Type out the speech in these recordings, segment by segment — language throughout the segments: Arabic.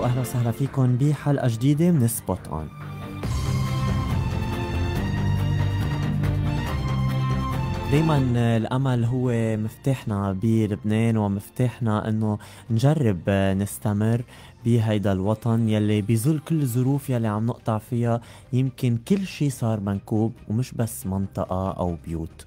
واهلا وسهلا فيكم بحلقه جديده من سبوت اون دايما الامل هو مفتاحنا بلبنان ومفتاحنا انه نجرب نستمر بهيدا الوطن يلي بظل كل الظروف يلي عم نقطع فيها يمكن كل شي صار منكوب ومش بس منطقه او بيوت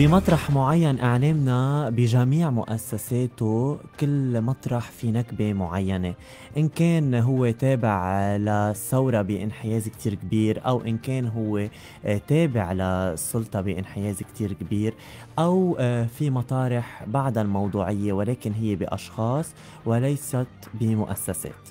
بمطرح معين اعلامنا بجميع مؤسساته كل مطرح في نكبه معينه ان كان هو تابع للثوره بانحياز كتير كبير او ان كان هو آه، تابع للسلطه بانحياز كتير كبير او آه، في مطارح بعد الموضوعيه ولكن هي باشخاص وليست بمؤسسات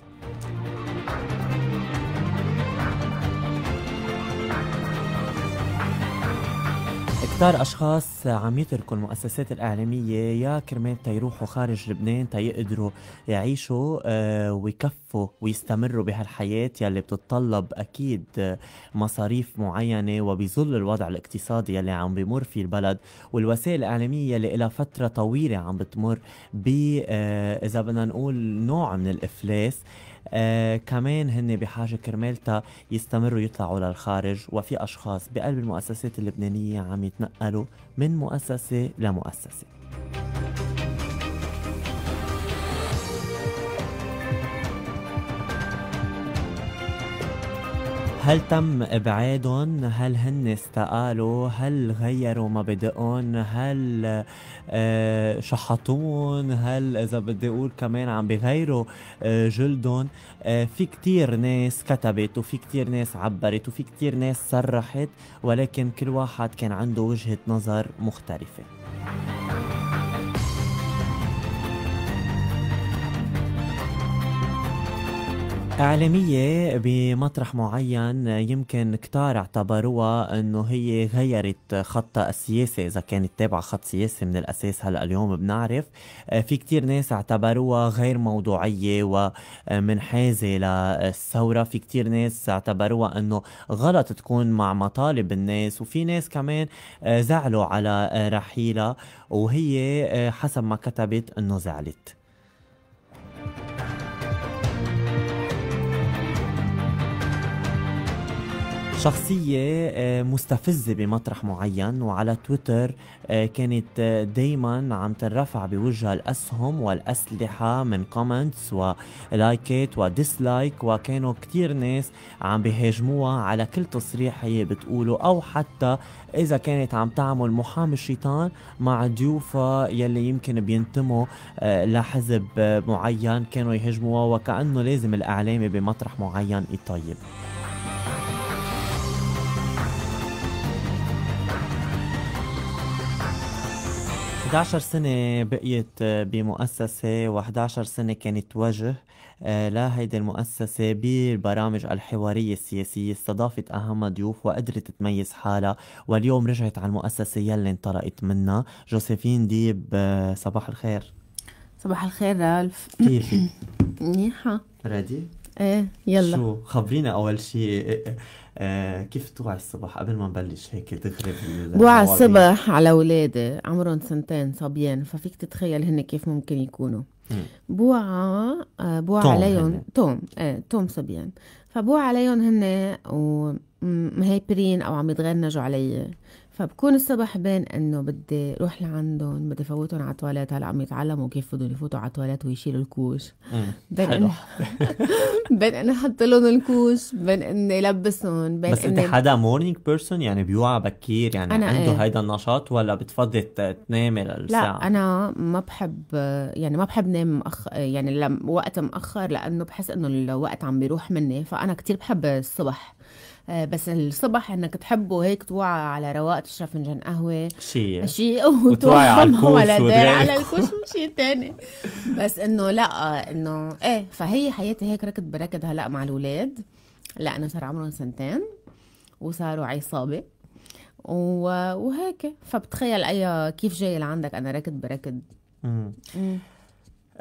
كتار اشخاص عم يتركوا المؤسسات الاعلاميه يا كرمال تيروحوا خارج لبنان تيقدروا يعيشوا آه، ويكفوا ويستمروا بهالحياه يلي بتتطلب اكيد آه، مصاريف معينه وبظل الوضع الاقتصادي يلي عم بمر فيه البلد والوسائل الاعلاميه يلي لها فتره طويله عم بتمر ب آه، اذا بدنا نقول نوع من الافلاس آه كمان هن بحاجه تا يستمروا يطلعوا للخارج وفي اشخاص بقلب المؤسسات اللبنانيه عم يتنقلوا من مؤسسه لمؤسسه هل تم ابعادهم؟ هل هن استقالوا؟ هل غيروا مبادئهم؟ هل شحطون آه، شحطوهم؟ هل اذا بدي اقول كمان عم بغيروا آه، جلدهم؟ آه، في كتير ناس كتبت وفي كتير ناس عبرت وفي كتير ناس صرحت ولكن كل واحد كان عنده وجهة نظر مختلفة. إعلامية بمطرح معين يمكن كتار اعتبروها أنه هي غيرت خطها السياسي إذا كانت تابعة خط سياسي من الأساس هلأ اليوم بنعرف في كتير ناس اعتبروها غير موضوعية ومنحازة للثورة في كتير ناس اعتبروها أنه غلط تكون مع مطالب الناس وفي ناس كمان زعلوا على رحيلها وهي حسب ما كتبت أنه زعلت شخصية آه، مستفزة بمطرح معين وعلى تويتر آه، كانت آه، دايما عم تنرفع بوجهها الأسهم والأسلحة من كومنتس ولايكات وديسلايك وكانوا كتير ناس عم بيهاجموها على كل تصريح هي بتقوله أو حتى إذا كانت عم تعمل محامي الشيطان مع ضيوفها يلي يمكن بينتموا لحزب معين كانوا يهاجموها وكأنه لازم الإعلامي بمطرح معين يطيب 11 سنة بقيت بمؤسسة و11 سنة كانت وجه آه، لهيدي المؤسسة بالبرامج الحوارية السياسية استضافت أهم ضيوف وقدرت تميز حالها واليوم رجعت على المؤسسة يلي انطلقت منها جوزيفين ديب آه، صباح الخير صباح الخير رالف كيفك؟ منيحة ردي؟ ايه يلا شو خبرينا أول شيء آه كيف توعي الصبح قبل ما نبلش هيك تغرب بوعى الصبح على اولادي عمرهم سنتين صبيان ففيك تتخيل هن كيف ممكن يكونوا بوعى بوعى آه، عليهم توم ايه توم صبيان فبوعى عليهم هن وهيبرين او عم يتغنجوا علي فبكون الصبح بين انه بدي روح لعندهم بدي فوتهم على التواليت هلا عم يتعلموا كيف بدهم يفوتوا على التواليت ويشيلوا الكوش بين حلو. بين اني احط لهم الكوش بين اني البسهم بين بس انت حدا مورنينج بيرسون يعني بيوعى بكير يعني أنا عنده إيه؟ هيدا النشاط ولا بتفضلي تنامي للساعة؟ لا انا ما بحب يعني ما بحب نام مأخ... يعني وقت مأخر لانه بحس انه الوقت عم بيروح مني فانا كتير بحب الصبح آه، بس الصبح انك تحبه هيك توعى على رواق تشرب فنجان قهوه شيء شيء وتوعى على الكوش على الكوش شيء ثاني بس انه لا انه ايه فهي حياتي هيك ركض بركض هلا مع الاولاد لانه صار عمرهم سنتين وصاروا عصابه وهيك فبتخيل اي كيف جاي لعندك انا ركض بركض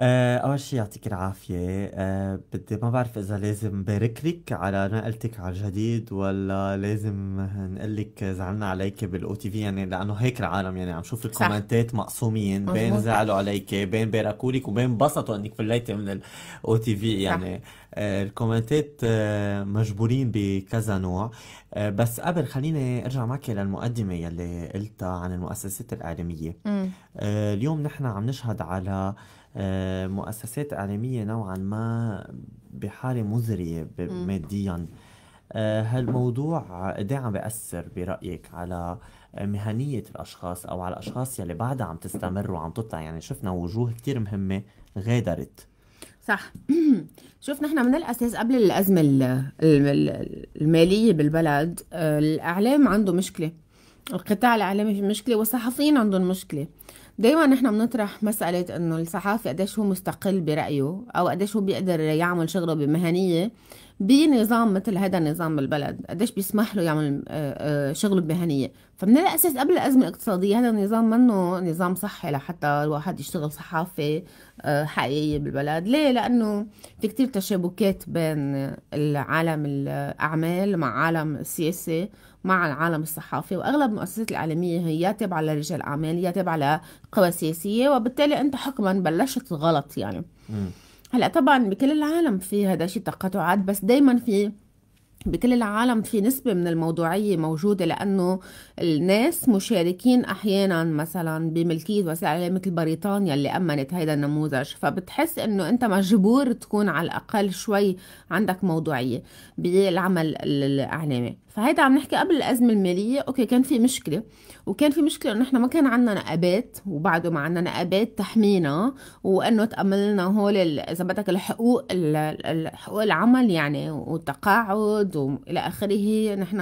أول آه، شي يعطيك العافية أه بدي ما بعرف إذا لازم بارك لك على نقلتك على الجديد ولا لازم نقول لك زعلنا عليك بالأو تي في يعني لأنه هيك العالم يعني عم شوف الكومنتات مقسومين بين زعلوا عليك بين باركوا لك وبين انبسطوا إنك فليتي من الأو تي في يعني آه، الكومنتات آه، مجبورين بكذا نوع بس قبل خليني أرجع معك للمقدمة يلي قلتها عن المؤسسات الإعلامية اليوم نحن عم نشهد على آه، مؤسسات اعلاميه نوعا ما بحاله مزريه ماديا آه، هالموضوع قد عم بأثر برأيك على مهنية الأشخاص أو على الأشخاص يلي بعدها عم تستمر وعم تطلع يعني شفنا وجوه كتير مهمة غادرت صح شوف نحن من الاساس قبل الازمه الماليه بالبلد آه، الاعلام عنده مشكله القطاع الاعلامي في مشكله والصحفيين عندهم مشكله دايما نحن بنطرح مسألة انه الصحافي قديش هو مستقل برأيه او قديش هو بيقدر يعمل شغله بمهنية بنظام مثل هذا النظام بالبلد قديش بيسمح له يعمل آه، آه، شغله بمهنية فمن الأساس قبل الأزمة الاقتصادية هذا النظام منه نظام صحي لحتى الواحد يشتغل صحافي آه، حقيقية بالبلد ليه لأنه في كتير تشابكات بين العالم الأعمال مع عالم السياسة مع العالم الصحافي واغلب المؤسسات الاعلاميه هي تابعه لرجال اعمال يا تابعه لقوى سياسيه وبالتالي انت حكما بلشت غلط يعني هلا طبعا بكل العالم في هذا الشيء تقاطعات بس دائما في بكل العالم في نسبة من الموضوعية موجودة لأنه الناس مشاركين أحيانا مثلا بملكية وسائل الإعلام مثل بريطانيا اللي أمنت هذا النموذج فبتحس إنه أنت مجبور تكون على الأقل شوي عندك موضوعية بالعمل الإعلامي فهيدا عم نحكي قبل الازمه الماليه اوكي كان في مشكله وكان في مشكله انه احنا ما كان عندنا نقابات وبعده ما عندنا نقابات تحمينا وانه تاملنا هول اذا بدك الحقوق حقوق العمل يعني والتقاعد والى اخره نحن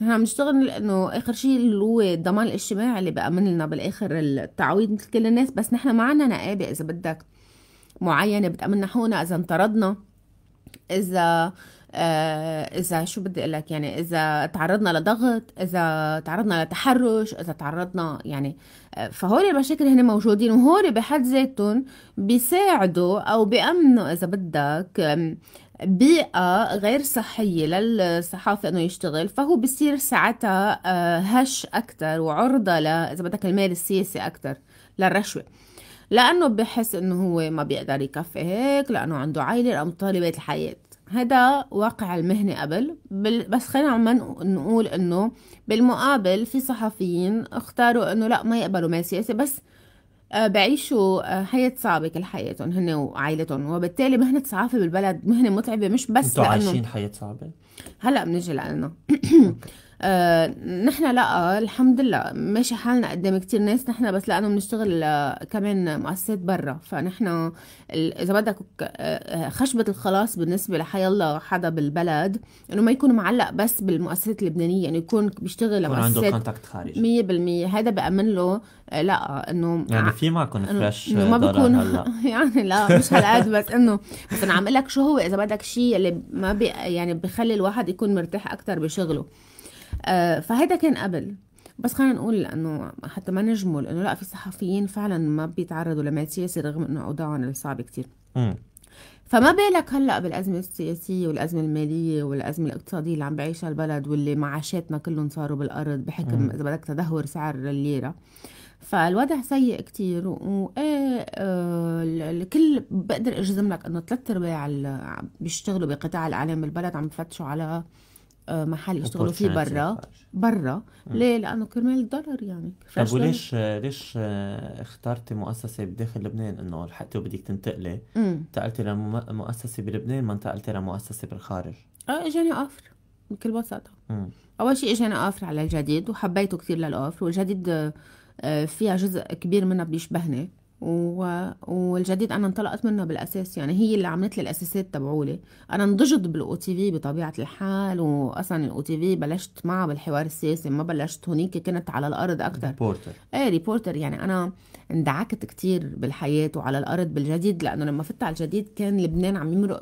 نحن عم نشتغل انه اخر شيء اللي هو الضمان الاجتماعي اللي بامن لنا بالاخر التعويض مثل كل الناس بس نحن ما عندنا نقابه اذا بدك معينه بتامن حقوقنا اذا انطردنا اذا آه، اذا شو بدي اقول لك يعني اذا تعرضنا لضغط اذا تعرضنا لتحرش اذا تعرضنا يعني آه، فهول المشاكل هن موجودين وهول بحد ذاتهم بيساعدوا او بيامنوا اذا بدك بيئة غير صحية للصحافي انه يشتغل فهو بصير ساعتها آه، هش اكثر وعرضة ل اذا بدك المال السياسي اكثر للرشوة لانه بحس انه هو ما بيقدر يكفي هيك لانه عنده عائلة لانه طالبات الحياة هذا واقع المهنة قبل بس خلينا عم نقول انه بالمقابل في صحفيين اختاروا انه لا ما يقبلوا من السياسة بس آه، بعيشوا آه، حياة صعبة كل حياتهم هن وعائلتهم وبالتالي مهنة الصحافة بالبلد مهنة متعبة مش بس انتوا لأنه... عايشين حياة صعبة؟ هلا بنجي لأنه نحن لا الحمد لله ماشي حالنا قدام كتير ناس نحن بس لانه بنشتغل آه، كمان مؤسسات برا فنحن اذا بدك آه، خشبه الخلاص بالنسبه لحي الله حدا بالبلد انه ما يكون معلق بس بالمؤسسات اللبنانيه انه يعني يكون بيشتغل لمؤسسات عنده كونتاكت خارجي 100% هذا بامن له آه، لا انه يعني في معكم فريش ما بيكون هلا. يعني لا مش هالقد بس انه بس انا عم اقول لك شو هو اذا بدك شيء اللي ما بي يعني بخلي الواحد يكون مرتاح اكثر بشغله آه، فهيدا كان قبل بس خلينا نقول لانه حتى ما نجمل انه لا في صحفيين فعلا ما بيتعرضوا لما سياسي رغم انه اوضاعهم الصعبه كثير فما بالك هلا بالازمه السياسيه والازمه الماليه والازمه الاقتصاديه اللي عم بعيشها البلد واللي معاشاتنا كلهم صاروا بالارض بحكم اذا بدك تدهور سعر الليره فالوضع سيء كتير وايه آه، الكل بقدر اجزم لك انه ثلاث ارباع بيشتغلوا بقطاع الاعلام بالبلد عم بفتشوا على آه، محل يشتغلوا فيه برا برا ليه لانه كرمال الدولار يعني طب وليش ليش آه، اخترتي مؤسسه بداخل لبنان انه لحقتي وبدك تنتقلي انتقلتي لمؤسسه بلبنان ما انتقلتي لمؤسسه بالخارج اه اجاني اوفر بكل بساطه مم. اول شيء اجاني اوفر على الجديد وحبيته كثير للاوفر والجديد آه، فيها جزء كبير منها بيشبهني و... والجديد انا انطلقت منه بالاساس يعني هي اللي عملت لي الاساسات تبعولي انا انضجت بالاو تي في بطبيعه الحال واصلا الاو تي في بلشت معه بالحوار السياسي ما بلشت هونيك كنت على الارض اكثر ريبورتر ايه ريبورتر يعني انا اندعكت كثير بالحياه وعلى الارض بالجديد لانه لما فتت على الجديد كان لبنان عم يمرق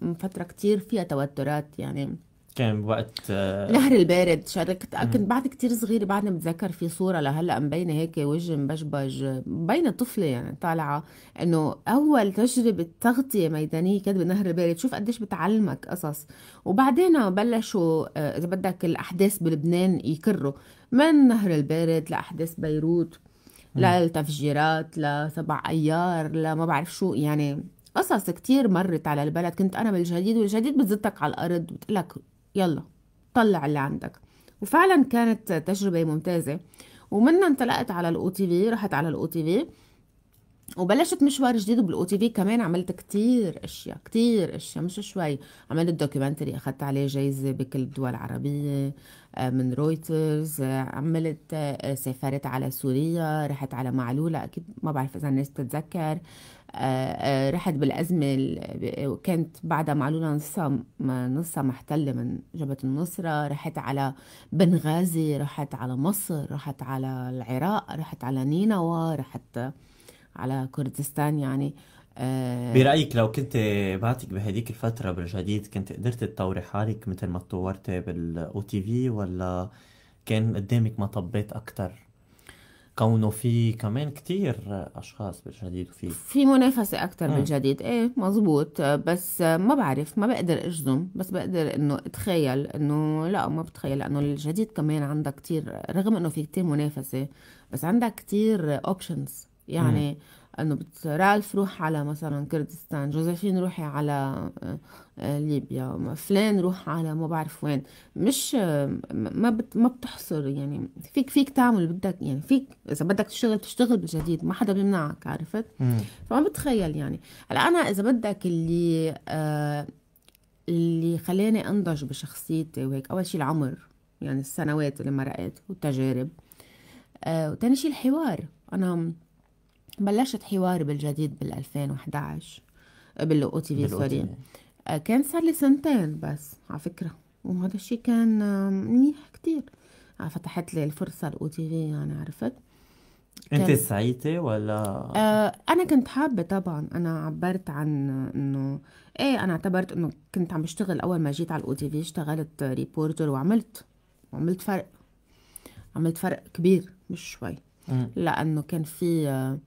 بفتره كثير فيها توترات يعني كان بوقت آه، نهر البارد شاركت كنت بعد كتير صغيرة بعدني بتذكر في صورة لهلا مبينة هيك وجه مبشبج مبينة طفلة يعني طالعة انه اول تجربة تغطية ميدانية كانت بنهر البارد شوف قديش بتعلمك قصص وبعدين بلشوا آه، اذا بدك الاحداث بلبنان يكروا من نهر البارد لاحداث بيروت للتفجيرات لسبع ايار لما بعرف شو يعني قصص كتير مرت على البلد كنت انا بالجديد والجديد بتزتك على الارض بتقلك يلا طلع اللي عندك وفعلا كانت تجربة ممتازة ومنها انطلقت على الاو تي في رحت على الاو تي في وبلشت مشوار جديد وبالاو تي في كمان عملت كتير اشياء كتير اشياء مش شوي عملت دوكيومنتري اخذت عليه جايزه بكل الدول العربيه آه، من رويترز آه، عملت آه، سافرت على سوريا رحت على معلوله اكيد ما بعرف اذا الناس بتتذكر رحت بالأزمة كانت بعدها معلولة نصها نصها محتلة من جبهة النصرة رحت على بنغازي رحت على مصر رحت على العراق رحت على نينوى رحت على كردستان يعني آه، برأيك لو كنت بعتك بهديك الفترة بالجديد كنت قدرت تطوري حالك مثل ما تطورتي بالأو تي في ولا كان قدامك مطبات أكتر كونه في كمان كتير اشخاص بالجديد وفي في منافسه اكثر بالجديد ايه مزبوط بس ما بعرف ما بقدر اجزم بس بقدر انه اتخيل انه لا ما بتخيل لانه الجديد كمان عندها كتير رغم انه في كتير منافسه بس عندها كتير اوبشنز يعني مم. انه رالف روح على مثلا كردستان جوزيفين روحي على آه، آه، ليبيا فلان روح على ما بعرف وين مش آه، ما بت ما بتحصر يعني فيك فيك تعمل بدك يعني فيك اذا بدك تشتغل تشتغل بالجديد ما حدا بيمنعك عرفت فما بتخيل يعني هلا انا اذا بدك اللي اللي خلاني انضج بشخصيتي وهيك اول شيء العمر يعني السنوات اللي مرقت والتجارب وثاني وتاني شيء الحوار انا بلشت حواري بالجديد بال 2011 بالأو تي في سوري آه، كان صار لي سنتين بس على فكرة وهذا الشيء كان منيح كثير آه، فتحت لي الفرصة الأو تي في يعني عرفت انت سعيتي ولا آه، انا كنت حابه طبعا انا عبرت عن انه ايه انا اعتبرت انه كنت عم بشتغل اول ما جيت على الاو تي في اشتغلت ريبورتر وعملت وعملت فرق عملت فرق كبير مش شوي لانه كان في آه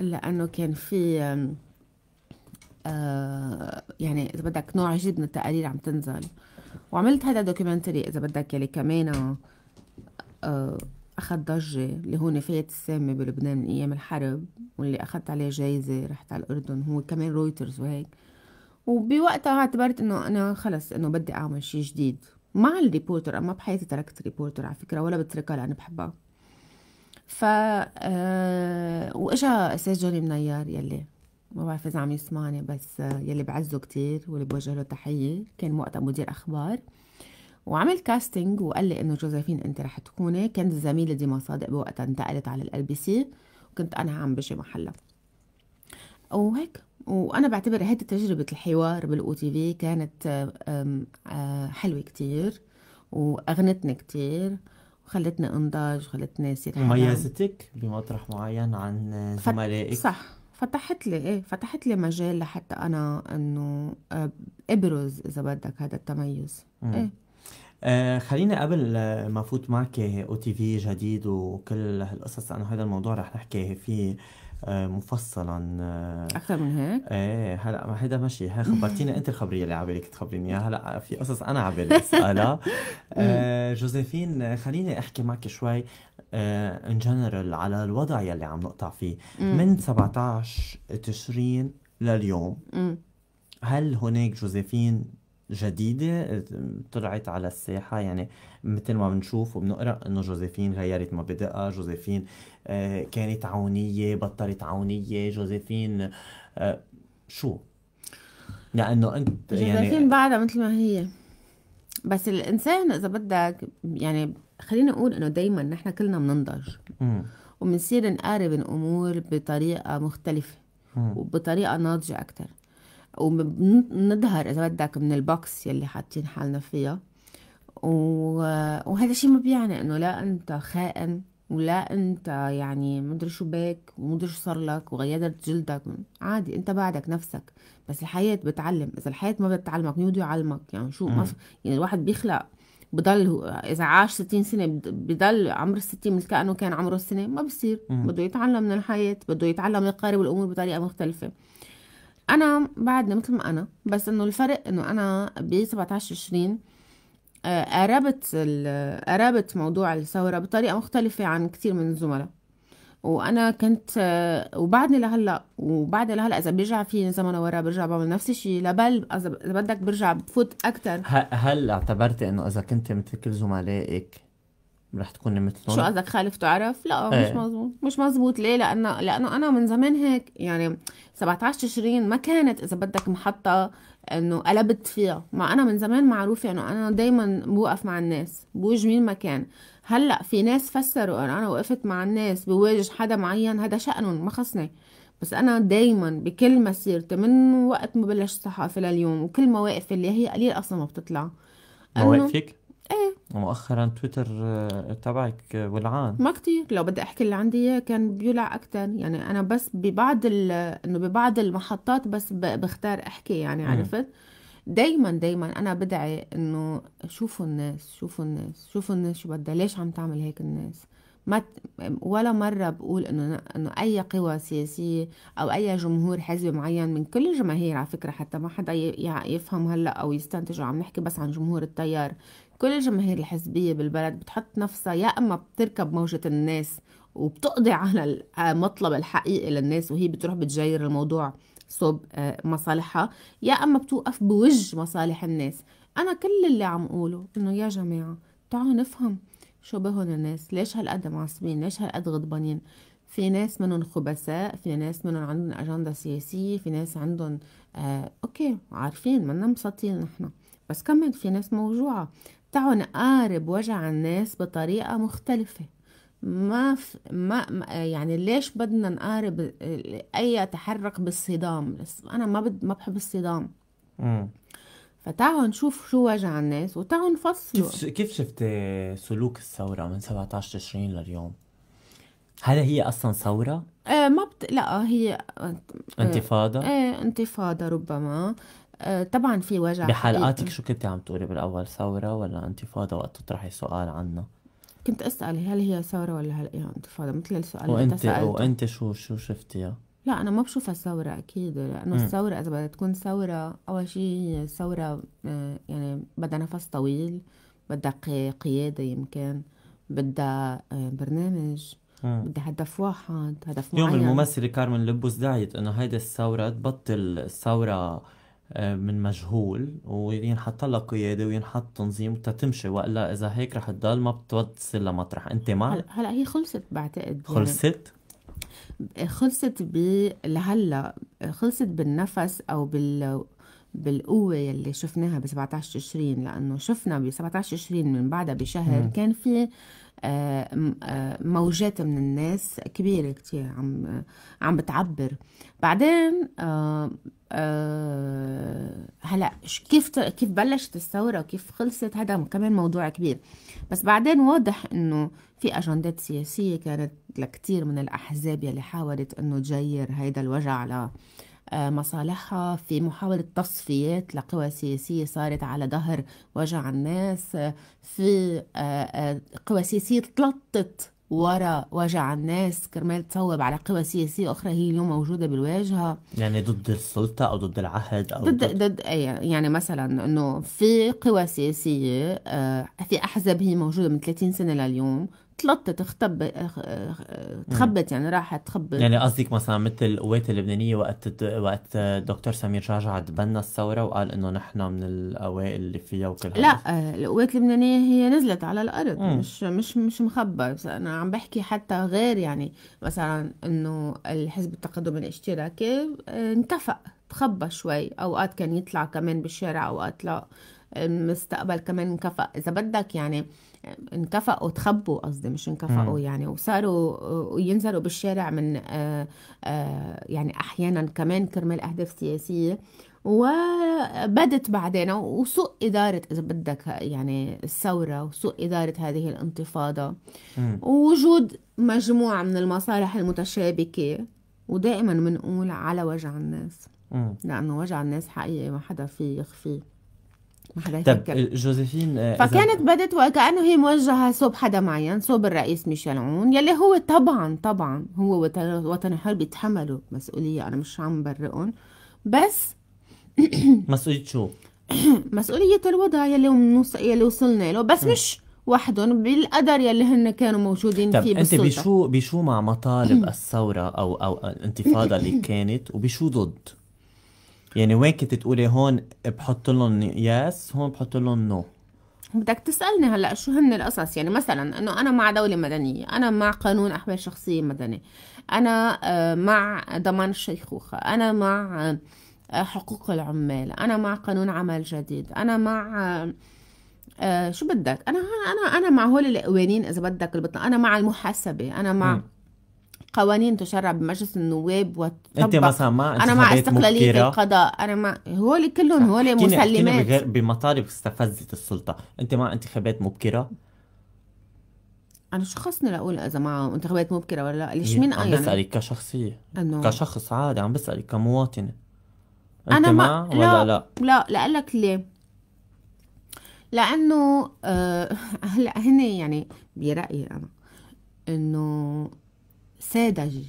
لانه كان في آه، يعني اذا بدك نوع جديد من التقارير عم تنزل وعملت هذا دوكيومنتري اذا بدك يلي كمان آه، آه، اخذ ضجه اللي هو نفايه السامه بلبنان ايام الحرب واللي اخذت عليه جايزه رحت على الاردن هو كمان رويترز وهيك وبوقتها اعتبرت انه انا خلص انه بدي اعمل شيء جديد مع الريبورتر اما بحياتي تركت الريبورتر على فكره ولا بتركها لاني بحبها ف آه، واجا استاذ جوني منيار يلي ما بعرف اذا عم يسمعني بس آه، يلي بعزه كتير واللي بوجه له تحيه كان وقتها مدير اخبار وعمل كاستنج وقال لي انه جوزيفين انت رح تكوني كانت الزميله ديما صادق بوقتها انتقلت على ال بي سي وكنت انا عم بشي محلها وهيك وانا بعتبر هيدي تجربه الحوار بالاو تي في كانت آه، حلوه كتير واغنتني كتير خلتني انضج وخلتنا يصير ميزتك بمطرح معين عن زملائك صح فتحت لي ايه فتحت لي مجال لحتى انا انه آه، ابرز اذا بدك هذا التميز ايه آه خلينا قبل ما فوت معك او تي في جديد وكل هالقصص لانه هذا الموضوع رح نحكي فيه آه، مفصلا آه، اكثر من هيك؟ ايه هلا ما حدا ماشي هي خبرتينا انت الخبريه اللي عبالك تخبريني اياها هلا في قصص انا عبالي اسالها آه، جوزيفين خليني احكي معك شوي ان جنرال على الوضع يلي عم نقطع فيه من 17 تشرين لليوم هل هناك جوزيفين جديدة طلعت على الساحة يعني مثل ما بنشوف وبنقرا انه جوزيفين غيرت مبادئها جوزيفين آه، كانت عونيه بطلت عونيه جوزيفين آه، شو لانه انت يعني جوزيفين بعدها مثل ما هي بس الانسان اذا بدك يعني خليني اقول انه دايما نحن كلنا بننضج وبنصير نقارب الامور بطريقه مختلفه وبطريقه ناضجه اكثر وبنظهر اذا بدك من البوكس يلي حاطين حالنا فيها وهذا الشيء ما بيعني انه لا انت خائن ولا انت يعني مدري شو بك ومدري شو صار لك وغيرت جلدك عادي انت بعدك نفسك بس الحياه بتعلم اذا الحياه ما بتعلمك مين بده يعلمك يعني شو ما يعني الواحد بيخلق بضل اذا عاش 60 سنه بضل عمر ال 60 مثل كانه كان عمره السنه ما بصير بده يتعلم من الحياه بده يتعلم يقارب الامور بطريقه مختلفه انا بعدني مثل ما انا بس انه الفرق انه انا ب 17 20 آه، قربت قربت موضوع الثورة بطريقة مختلفة عن كتير من الزملاء وانا كنت آه، وبعدني لهلا وبعدني لهلا اذا بيرجع في زمن ورا برجع بعمل نفس الشيء لبل اذا بدك برجع بفوت اكثر هل اعتبرتي انه اذا كنت مثل كل زملائك رح تكوني مثلهم شو قصدك خالف تعرف لا ايه. مش مزبوط مش مزبوط ليه لانه لانه انا من زمان هيك يعني 17 تشرين ما كانت اذا بدك محطه انه قلبت فيها ما انا من زمان معروفه انه يعني انا دايما بوقف مع الناس بوجه مين ما كان هلا في ناس فسروا انه انا وقفت مع الناس بواجه حدا معين هذا شأنهم ما خصني بس انا دايما بكل مسيرتي من وقت ما بلشت الصحافه لليوم وكل مواقفي اللي هي قليل اصلا ما بتطلع مواقفك ايه مؤخرا تويتر آه، تبعك آه، ولعان ما كتير لو بدي احكي اللي عندي اياه كان بيولع اكثر يعني انا بس ببعض انه ببعض المحطات بس بختار احكي يعني عرفت دايما دايما انا بدعي انه شوفوا الناس شوفوا الناس شوفوا الناس شو بدها ليش عم تعمل هيك الناس ما ولا مرة بقول إنه إنه أي قوى سياسية أو أي جمهور حزب معين من كل الجماهير على فكرة حتى ما حدا يفهم هلا أو يستنتج عم نحكي بس عن جمهور التيار كل الجماهير الحزبية بالبلد بتحط نفسها يا إما بتركب موجة الناس وبتقضي على المطلب آه، الحقيقي للناس وهي بتروح بتجير الموضوع صوب آه، مصالحها يا اما بتوقف بوجه مصالح الناس انا كل اللي عم اقوله انه يا جماعه تعالوا نفهم شو بهن الناس ليش هالقد معصبين ليش هالقد غضبانين في ناس منهم خبثاء في ناس منهم عندهم اجنده سياسيه في ناس عندهم آه اوكي عارفين منا مبسطين نحن بس كمان في ناس موجوعه تعوا نقارب وجع الناس بطريقة مختلفة ما, ف... ما يعني ليش بدنا نقارب اي تحرك بالصدام انا ما بد... ما بحب الصدام امم فتعوا نشوف شو وجع الناس وتعوا نفصله كيف كيف شفت سلوك الثوره من 17 تشرين لليوم هل هي اصلا ثوره آه ما بت... لا هي انتفاضه ايه انتفاضه ربما آه، طبعا في وجع بحلقاتك شو كنت عم تقولي بالاول ثوره ولا انتفاضه وقت تطرحي سؤال عنها كنت اسال هل هي ثوره ولا هل هي انتفاضه مثل السؤال وانت اللي سألته. وانت شو شو شفتيها لا انا ما بشوفها ثوره اكيد لانه م. الثوره اذا بدها تكون ثوره اول شيء الثوره آه، يعني بدها نفس طويل بدها قياده يمكن بدها آه، برنامج بدها هدف واحد هدف معين اليوم الممثله كارمن لبوس دعيت انه هيدي الثوره تبطل الثوره من مجهول وينحط لها قياده وينحط تنظيم تتمشي والا اذا هيك رح تضل ما بتوصل لمطرح انت مع هلا هلا هي خلصت بعتقد خلصت يعني خلصت ب لهلا خلصت بالنفس او بال بالقوة يلي شفناها ب 17 تشرين لأنه شفنا ب 17 تشرين من بعدها بشهر كان في آه، آه، موجات من الناس كبيرة كتير عم عم بتعبر بعدين آه، هلا كيف كيف بلشت الثورة وكيف خلصت هذا كمان موضوع كبير بس بعدين واضح انه في اجندات سياسية كانت لكتير من الاحزاب يلي حاولت انه تجير هيدا الوجع ل آه، مصالحها في محاولة تصفيات لقوى سياسية صارت على ظهر وجع الناس آه، في آه، قوى سياسية تلطت ورا وجع الناس كرمال تصوب على قوى سياسية أخرى هي اليوم موجودة بالواجهة يعني ضد السلطة أو ضد العهد أو ضد, ضد, ضد يعني مثلا أنه في قوى سياسية في أحزاب هي موجودة من 30 سنة لليوم تلطت اختبت آه، آه، تخبت يعني راحت تخبت يعني قصدك مثلا مثل القوات اللبنانيه وقت وقت دكتور سمير جعجع تبنى الثوره وقال انه نحن من الاوائل اللي فيها وكل لا آه، القوات اللبنانيه هي نزلت على الارض مم. مش مش مش مخبى انا عم بحكي حتى غير يعني مثلا انه الحزب التقدم الاشتراكي انتفق تخبى شوي اوقات كان يطلع كمان بالشارع اوقات لا المستقبل كمان انكفأ اذا بدك يعني انكفأوا تخبوا قصدي مش انكفأوا يعني وصاروا ينزلوا بالشارع من آه، آه، يعني أحيانا كمان كرمال أهداف سياسية وبدت بعدين وسوء إدارة إذا بدك يعني الثورة وسوء إدارة هذه الانتفاضة ووجود مجموعة من المصالح المتشابكة ودائما بنقول على وجع الناس لأنه وجع الناس حقيقي ما حدا فيه يخفيه طيب جوزيفين آه، فكانت بدت وكأنه هي موجهة صوب حدا معين صوب الرئيس ميشيل عون يلي هو طبعا طبعا هو وطن الحر بيتحملوا مسؤولية أنا مش عم برئهم بس مسؤولية شو؟ مسؤولية الوضع يلي, منوص... يلي وصلنا له بس مش وحدهم بالقدر يلي هن كانوا موجودين طيب فيه انت بشو بشو مع مطالب الثوره او او الانتفاضه اللي كانت وبشو ضد؟ يعني وين كنت تقولي هون بحط لهم يس هون بحط لهم نو بدك تسالني هلا شو هن القصص يعني مثلا انه انا مع دوله مدنيه انا مع قانون احوال شخصيه مدني انا آه، مع ضمان الشيخوخه انا مع آه، حقوق العمال انا مع قانون عمل جديد انا مع آه، شو بدك انا انا انا مع هول القوانين اذا بدك اللي انا مع المحاسبه انا مع م. قوانين تشرع بمجلس النواب وتطبق انت مثلا ما انت انا مع استقلاليه مبكرة. القضاء انا مع هول كلهم هول مسلمات بغير بمطالب استفزت السلطه انت مع انتخابات مبكره انا شو خصني لاقول اذا مع انتخابات مبكره ولا لا ليش إيه، مين عم بسالك يعني؟ كشخصيه أنو... كشخص عادي عم بسالك كمواطنه انت أنا مع ما... ولا لا لا لا لاقول لك ليه لانه آه، هلا آه هن يعني برايي انا انه ساذج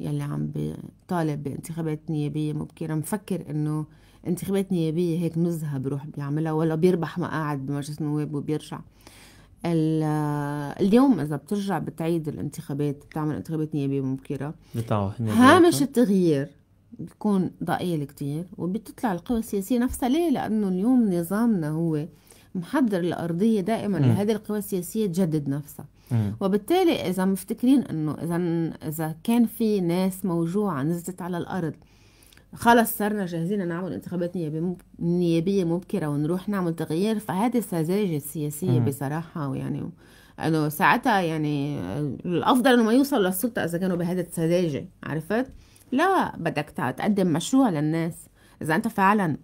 يلي عم بيطالب بانتخابات نيابيه مبكره مفكر انه انتخابات نيابيه هيك نزهه بروح بيعملها ولا بيربح مقاعد بمجلس النواب وبيرجع آه، اليوم اذا بترجع بتعيد الانتخابات بتعمل انتخابات نيابيه مبكره هامش التغيير بيكون ضئيل كتير وبتطلع القوى السياسيه نفسها ليه لانه اليوم نظامنا هو محضر الارضيه دائما لهذه القوى السياسيه تجدد نفسها وبالتالي اذا مفتكرين انه اذا اذا كان في ناس موجوعه نزلت على الارض خلص صرنا جاهزين نعمل انتخابات نيابيه مبكره ونروح نعمل تغيير فهذه سذاجه سياسيه مم. بصراحه ويعني انه ساعتها يعني الافضل انه ما يوصل للسلطه اذا كانوا بهذه السذاجه عرفت لا بدك تقدم مشروع للناس اذا انت فعلا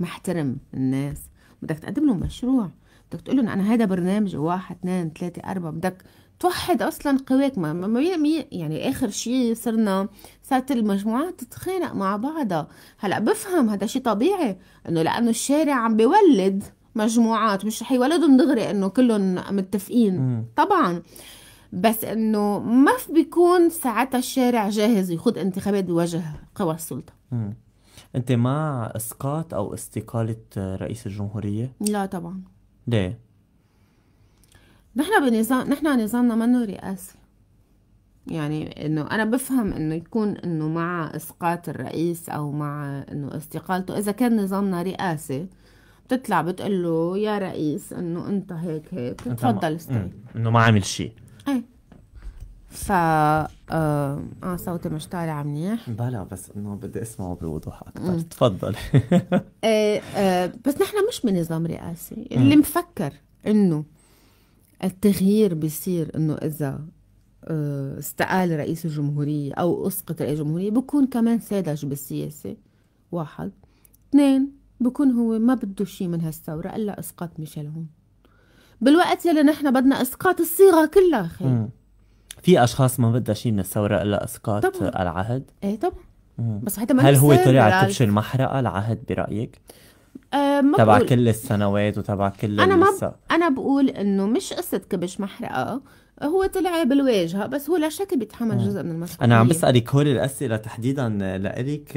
محترم الناس بدك تقدم لهم مشروع بدك تقول لهم انا هذا برنامج واحد اثنين ثلاثه اربعه بدك توحد اصلا قواك ما, يعني اخر شيء صرنا صارت المجموعات تتخانق مع بعضها هلا بفهم هذا شيء طبيعي انه لانه الشارع عم بيولد مجموعات مش رح يولدهم دغري انه كلهم متفقين طبعا بس انه ما بيكون ساعتها الشارع جاهز يخوض انتخابات بوجه قوى السلطه انت مع اسقاط او استقاله رئيس الجمهوريه لا طبعا ليه؟ نحن بنظام نحن نظامنا منه رئاسي يعني انه انا بفهم انه يكون انه مع اسقاط الرئيس او مع انه استقالته اذا كان نظامنا رئاسي بتطلع بتقول له يا رئيس انه انت هيك هيك تفضل استقيل انه ما عمل شيء ايه ف اه, آه، صوتي مش طالع منيح بلا بس انه بدي اسمعه بوضوح اكثر تفضل آه آه بس نحن مش بنظام رئاسي اللي م. مفكر انه التغيير بيصير انه اذا آه استقال رئيس الجمهورية او اسقط رئيس الجمهورية بكون كمان ساذج بالسياسة واحد اثنين بكون هو ما بده شيء من هالثورة الا اسقاط ميشيل هون بالوقت يلي نحن بدنا اسقاط الصيغة كلها خير في اشخاص ما بدها شيء من الثوره الا اسقاط طبعا. العهد ايه طبعا بس هيدا هل هو طلع كبش المحرقه العهد برايك؟ أه تبع كل السنوات وتبع كل انا ما ب... انا بقول انه مش قصه كبش محرقه هو طلع بالواجهه بس هو لا شك بيتحمل جزء من المسؤوليه انا عم بسالك هول الاسئله تحديدا لك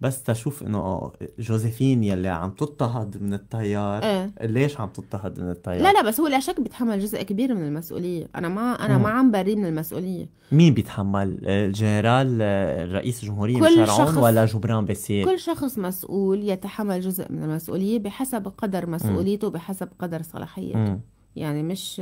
بس تشوف انه جوزيفين يلي عم تضطهد من التيار ايه. ليش عم تضطهد من التيار لا لا بس هو لا شك بيتحمل جزء كبير من المسؤوليه انا ما انا ما عم بريه من المسؤوليه مين بيتحمل الجنرال رئيس الجمهوريه كل شخص ولا جبران بيسير كل شخص مسؤول يتحمل جزء من المسؤوليه بحسب قدر مسؤوليته بحسب قدر صلاحيته يعني مش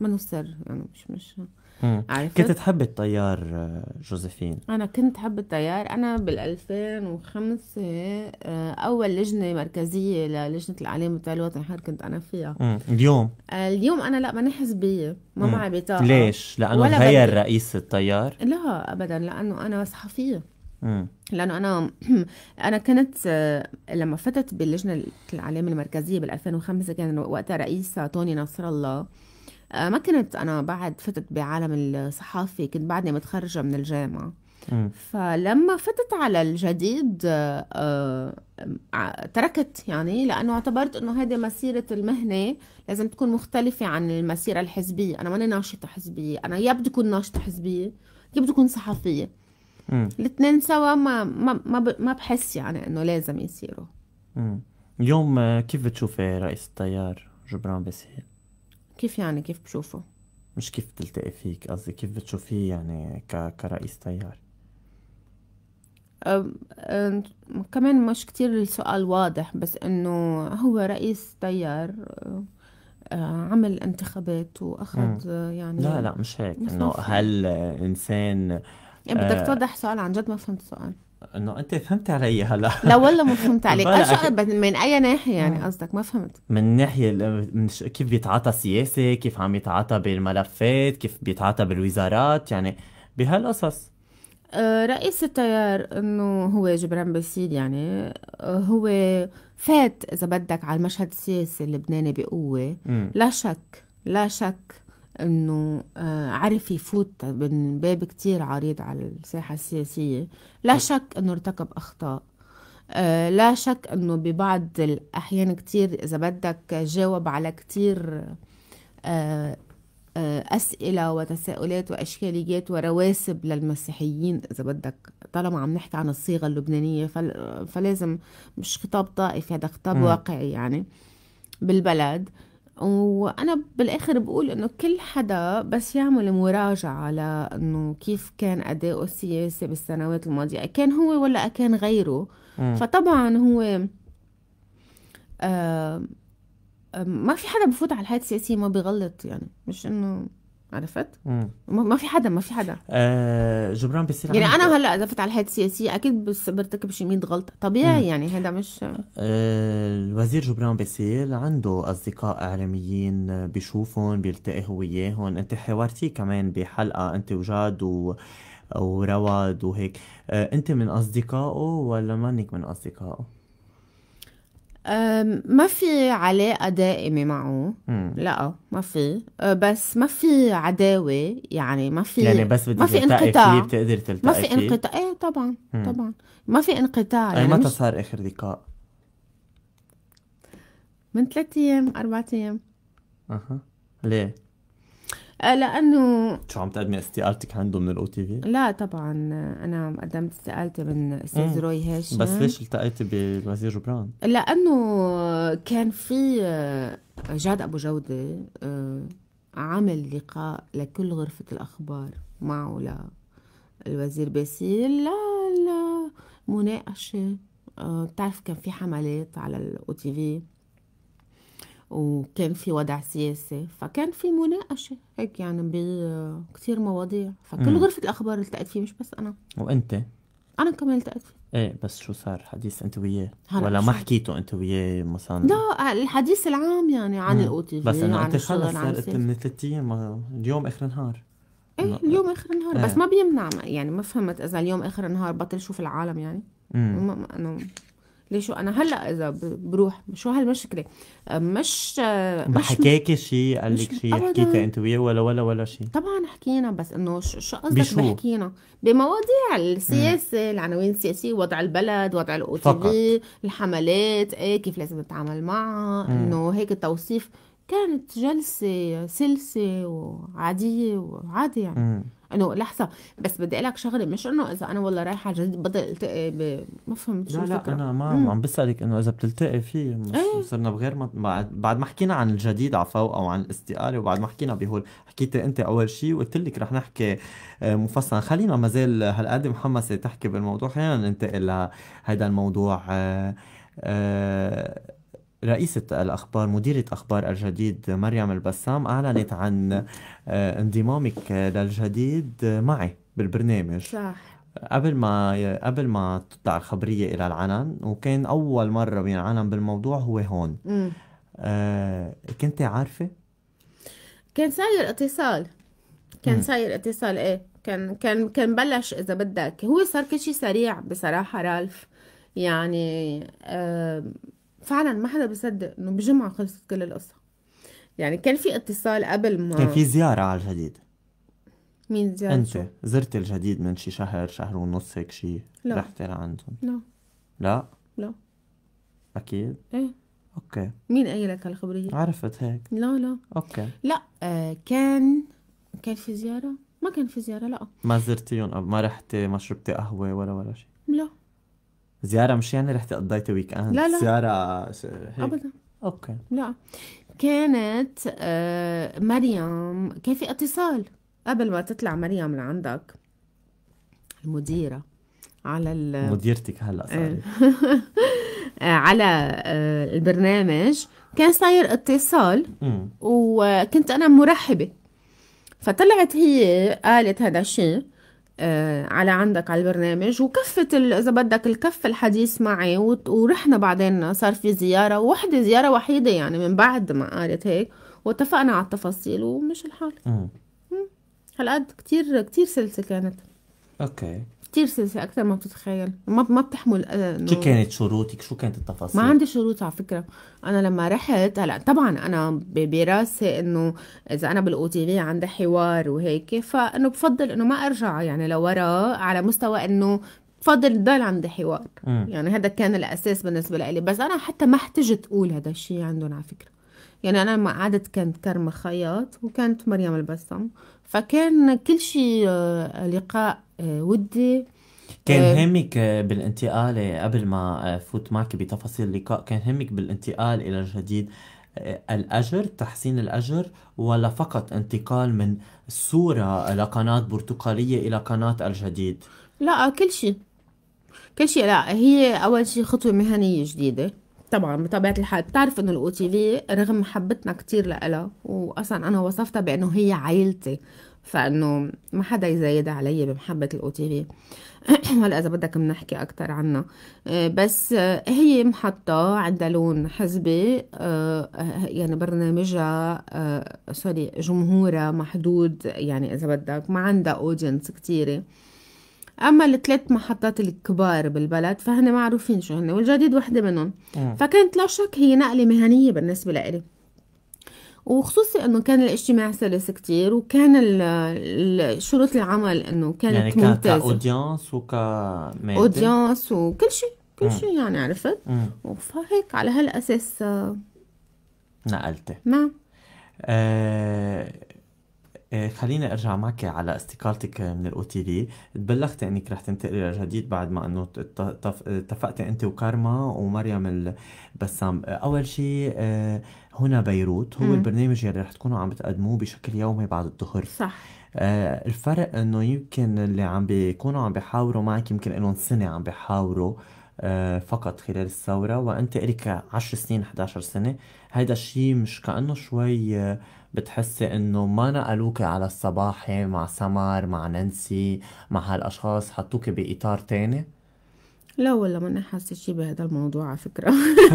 ما نصر يعني مش مش عرفت؟ كنت تحبي الطيار آه، جوزيفين انا كنت حب الطيار انا بال2005 آه، اول لجنه مركزيه للجنه الاعلام بتاع الوطن الحر كنت انا فيها مم. اليوم آه، اليوم انا لا ماني حزبيه ما معي بطاقه ليش لانه هي الرئيس الطيار لا ابدا لانه انا صحفيه مم. لانه انا انا كنت لما فتت باللجنه الاعلام المركزيه بال2005 كان وقتها رئيسها توني نصر الله آه، ما كنت انا بعد فتت بعالم الصحافه كنت بعدني متخرجه من الجامعه فلما فتت على الجديد آه، آه، تركت يعني لانه اعتبرت انه هذه مسيره المهنه لازم تكون مختلفه عن المسيره الحزبيه انا ماني ناشطه حزبيه انا يا بدي اكون ناشطه حزبيه يا بدي اكون صحفيه الاثنين سوا ما ما ما, بحس يعني انه لازم يصيروا اليوم كيف بتشوفي رئيس التيار جبران باسيل كيف يعني كيف بشوفه؟ مش كيف بتلتقي فيك قصدي كيف بتشوفيه يعني ك... كرئيس تيار أم... أم... كمان مش كتير السؤال واضح بس انه هو رئيس تيار عمل انتخابات واخذ يعني لا لا مش هيك انه هل انسان يعني بدك آه، توضح سؤال عن جد ما فهمت السؤال انه انت فهمت علي هلا لا والله ما فهمت عليك اشعر من اي ناحيه يعني قصدك ما فهمت من ناحيه كيف بيتعاطى سياسي كيف عم يتعاطى بالملفات كيف بيتعاطى بالوزارات يعني بهالقصص أه، رئيس التيار انه هو جبران باسيل يعني أه، هو فات اذا بدك على المشهد السياسي اللبناني بقوه لا شك لا شك انه آه، عرف يفوت من باب كتير عريض على الساحة السياسية لا نعم. شك انه ارتكب اخطاء آه، لا شك انه ببعض الاحيان كتير اذا بدك جاوب على كتير آه، أسئلة وتساؤلات وأشكاليات ورواسب للمسيحيين إذا بدك طالما عم نحكي عن الصيغة اللبنانية فلازم مش خطاب طائفي هذا خطاب نعم. واقعي يعني بالبلد وانا بالاخر بقول انه كل حدا بس يعمل مراجعه لانه كيف كان اداؤه السياسي بالسنوات الماضيه كان هو ولا كان غيره م. فطبعا هو آه،, آه ما في حدا بفوت على الحياه السياسيه ما بيغلط يعني مش انه عرفت؟ مم. ما في حدا ما في حدا آه جبران بيصير يعني انا هلا اذا فتت على الحياه السياسيه اكيد بس برتكب شي 100 غلطه طبيعي مم. يعني هذا مش آه الوزير جبران بيصير عنده اصدقاء اعلاميين بيشوفهم بيلتقي هو وياهم انت حوارتي كمان بحلقه انت وجاد و ورواد وهيك آه انت من اصدقائه ولا مانك من اصدقائه؟ ما في علاقة دائمة معه مم. لا ما في أه، بس ما في عداوة يعني ما في يعني بس بدك ما في انقطاع بتقدر تلتقي ما في انقطاع ايه طبعا مم. طبعا ما في انقطاع يعني متى مش... صار اخر لقاء؟ من ثلاث ايام اربع ايام اها ليه؟ آه، لانه شو عم تقدمي استقالتك عنده من الاو تي في؟ لا طبعا آه، انا قدمت استقالتي من استاذ روي هاشم بس ليش التقيتي بالوزير جبران؟ لانه كان في آه، جاد ابو جوده عمل لقاء لكل غرفه الاخبار معه للوزير باسيل لا لا مناقشه بتعرف كان في حملات على الاو تي في وكان في وضع سياسي فكان في مناقشة هيك يعني بكثير مواضيع فكل مم. غرفة الأخبار التقيت فيه مش بس أنا وأنت؟ أنا كمان التقيت فيه ايه بس شو صار حديث انت وياه ولا ما حكيته انت وياه مثلا لا الحديث العام يعني عن الاو تي بس انه انت خلص صارت من ثلاث ايام اليوم اخر نهار ايه اليوم اخر نهار بس إيه. ما بيمنع يعني ما فهمت اذا اليوم اخر نهار بطل شوف العالم يعني امم انه ليش انا هلا اذا بروح شو هالمشكله مش ما حكاكي شيء قال لك شيء حكيتي انت وياه ولا ولا ولا شيء طبعا حكينا بس انه شو قصدك بحكينا بمواضيع السياسه العناوين السياسيه وضع البلد وضع الاو الحملات ايه كيف لازم نتعامل معها انه هيك التوصيف كانت جلسه سلسه وعاديه وعادي يعني انه لحظه بس بدي اقول لك شغله مش انه اذا انا والله رايحه على جديد بضل التقي ب... ما فهمت شو لا الفكره لا انا ما مم. عم بسالك انه اذا بتلتقي فيه مش إيه. صرنا بغير ما بعد, بعد ما حكينا عن الجديد على فوق او عن الاستقاله وبعد ما حكينا بهول حكيت انت اول شيء وقلت لك رح نحكي آه، مفصلا خلينا ما زال هالقد محمسه تحكي بالموضوع خلينا ننتقل لهذا الموضوع أه, آه، رئيسة الأخبار مديرة أخبار الجديد مريم البسام أعلنت عن آه، انضمامك للجديد معي بالبرنامج صح قبل ما قبل ما تطلع الخبرية إلى العلن وكان أول مرة بينعلن بالموضوع هو هون آه كنت عارفة؟ كان صاير اتصال كان صاير اتصال ايه كان كان كان بلش اذا بدك هو صار كل شيء سريع بصراحه رالف يعني آه فعلا ما حدا بيصدق انه بجمعه خلصت كل القصه يعني كان في اتصال قبل ما كان في زياره على الجديد مين زياره انت زرت الجديد من شي شهر شهر ونص هيك شي لا رحت لعندهم لا لا لا اكيد ايه اوكي مين قايل لك هالخبريه عرفت هيك لا لا اوكي لا آه كان كان في زياره ما كان في زياره لا ما زرتيهم ما رحتي ما شربتي قهوه ولا ولا شيء لا زيارة مش يعني رحتي قضيتي ويك اند لا لا زيارة هيك. ابدا اوكي لا كانت آه، مريم كان في اتصال قبل ما تطلع مريم لعندك المديرة على ال مديرتك هلا صارت آه. آه، على البرنامج كان صاير اتصال وكنت انا مرحبه فطلعت هي قالت هذا الشيء آه، على عندك على البرنامج وكفت اذا بدك الكف الحديث معي ورحنا بعدين صار في زياره وحده زياره وحيده يعني من بعد ما قالت هيك واتفقنا على التفاصيل ومش الحال هالقد كتير كتير سلسه كانت اوكي كتير سلسة أكثر ما بتتخيل ما ما بتحمل آه، شو كانت شروطك شو كانت التفاصيل ما عندي شروط على فكرة أنا لما رحت هلا طبعا أنا براسي إنه إذا أنا بالأو تي في عندي حوار وهيك فإنه بفضل إنه ما أرجع يعني لورا على مستوى إنه بفضل ضل عندي حوار م. يعني هذا كان الأساس بالنسبة لي بس أنا حتى ما احتجت أقول هذا الشيء عندهم على فكرة يعني أنا لما قعدت كانت كرمة خياط وكانت مريم البسام فكان كل شيء آه، لقاء آه، ودي كان آه، همك بالانتقال قبل ما فوت معك بتفاصيل اللقاء كان همك بالانتقال الى الجديد الاجر تحسين الاجر ولا فقط انتقال من صوره لقناه برتقاليه الى قناه الجديد لا كل شيء كل شيء لا هي اول شيء خطوه مهنيه جديده طبعا بطبيعه الحال بتعرف انه الاو تي في رغم محبتنا كثير لها واصلا انا وصفتها بانه هي عائلتي فانه ما حدا يزايد علي بمحبه الاو تي في هلا اذا بدك بنحكي اكثر عنها آه، بس آه، هي محطه عندها لون حزبي آه، يعني برنامجها سوري جمهورها محدود يعني اذا بدك ما عندها اودينس كثيره اما الثلاث محطات الكبار بالبلد فهن معروفين شو هن والجديد وحده منهم فكانت لا شك هي نقله مهنيه بالنسبه لإلي وخصوصي انه كان الاجتماع سلس كتير وكان شروط العمل انه كانت يعني ممتازه يعني كاودينس وك اودينس وكل شيء كل شيء يعني عرفت فهيك على هالاساس آه، نقلتي نعم آه آه، خليني ارجع معك على استقالتك آه، من الاوتيلي تبلغت انك رح تنتقلي لجديد بعد ما انه اتفقت انت وكارما ومريم البسام اول شيء آه، هنا بيروت هو مم. البرنامج اللي رح تكونوا عم بتقدموه بشكل يومي بعد الظهر صح الفرق انه يمكن اللي عم بيكونوا عم بيحاوروا معك يمكن لهم سنه عم بيحاوروا آه، فقط خلال الثورة وأنت إلك عشر سنين 11 سنة هيدا الشيء مش كأنه شوي آه، بتحسي انه ما نقلوك على الصباحي مع سمر مع نانسي مع هالاشخاص حطوك باطار تاني لا والله ما انا حاسه بهذا الموضوع على فكره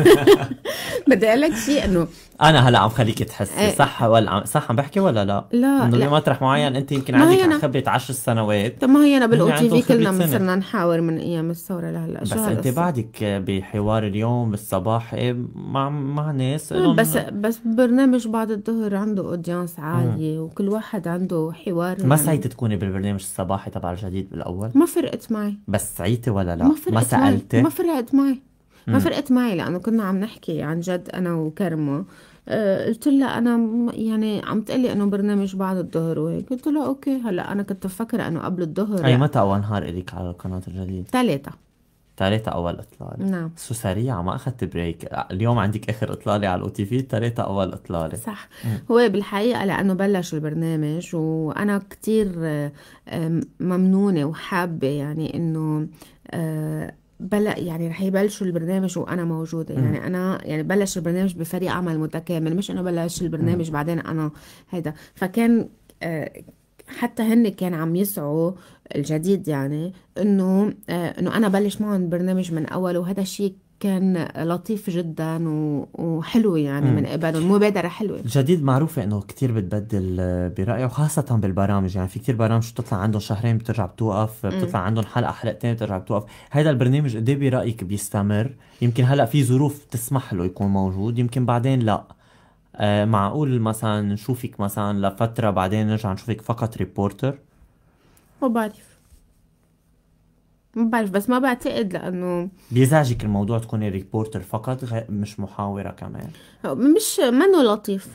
بدي اقول لك شيء انه انا هلا عم خليك تحسي إيه. صح ولا صح عم بحكي ولا لا؟ لا لا بمطرح معين انت يمكن عندك خبره 10 سنوات طب ما هي انا بالاو تي في كلنا صرنا نحاور من ايام الثوره لهلا بس انت بعدك بحوار اليوم بالصباح إيه، مع مع ناس بس بس برنامج بعد الظهر عنده اودينس عاليه وكل واحد عنده حوار ما يعني. سعيتي تكوني بالبرنامج الصباحي تبع الجديد بالاول؟ ما فرقت معي بس سعيتي ولا لا؟ ما فرقت سالتي ما فرقت معي ما فرقت معي لانه كنا عم نحكي عن جد انا وكرمه آه، قلت لها انا يعني عم تقلي انه برنامج بعد الظهر وهيك قلت لها اوكي هلا انا كنت مفكره انه قبل الظهر اي متى اول نهار الك على القناه الجديده؟ ثلاثة ثلاثة أول إطلالة نعم سو سريعة ما أخذت بريك اليوم عندك آخر إطلالة على الأو تي في ثلاثة أول إطلالة صح مم. هو بالحقيقة لأنه بلش البرنامج وأنا كتير ممنونة وحابة يعني إنه آه، بلا يعني رح يبلشوا البرنامج وانا موجوده يعني انا يعني بلش البرنامج بفريق عمل متكامل مش انه بلش البرنامج بعدين انا هيدا فكان آه، حتى هن كان عم يسعوا الجديد يعني انه آه، انه انا بلش معهم برنامج من اول وهذا الشيء كان لطيف جدا وحلو يعني من قبل المبادره حلوه جديد معروفه انه كثير بتبدل برايه وخاصه بالبرامج يعني في كثير برامج بتطلع عندهم شهرين بترجع بتوقف بتطلع عندهم حلقه حلقتين بترجع بتوقف هذا البرنامج قد إيه برايك بيستمر يمكن هلا في ظروف بتسمح له يكون موجود يمكن بعدين لا آه معقول مثلا نشوفك مثلا لفتره بعدين نرجع نشوفك فقط ريبورتر ما بعرف ما بعرف بس ما بعتقد لانه بيزعجك الموضوع تكوني ريبورتر فقط مش محاوره كمان مش منه لطيف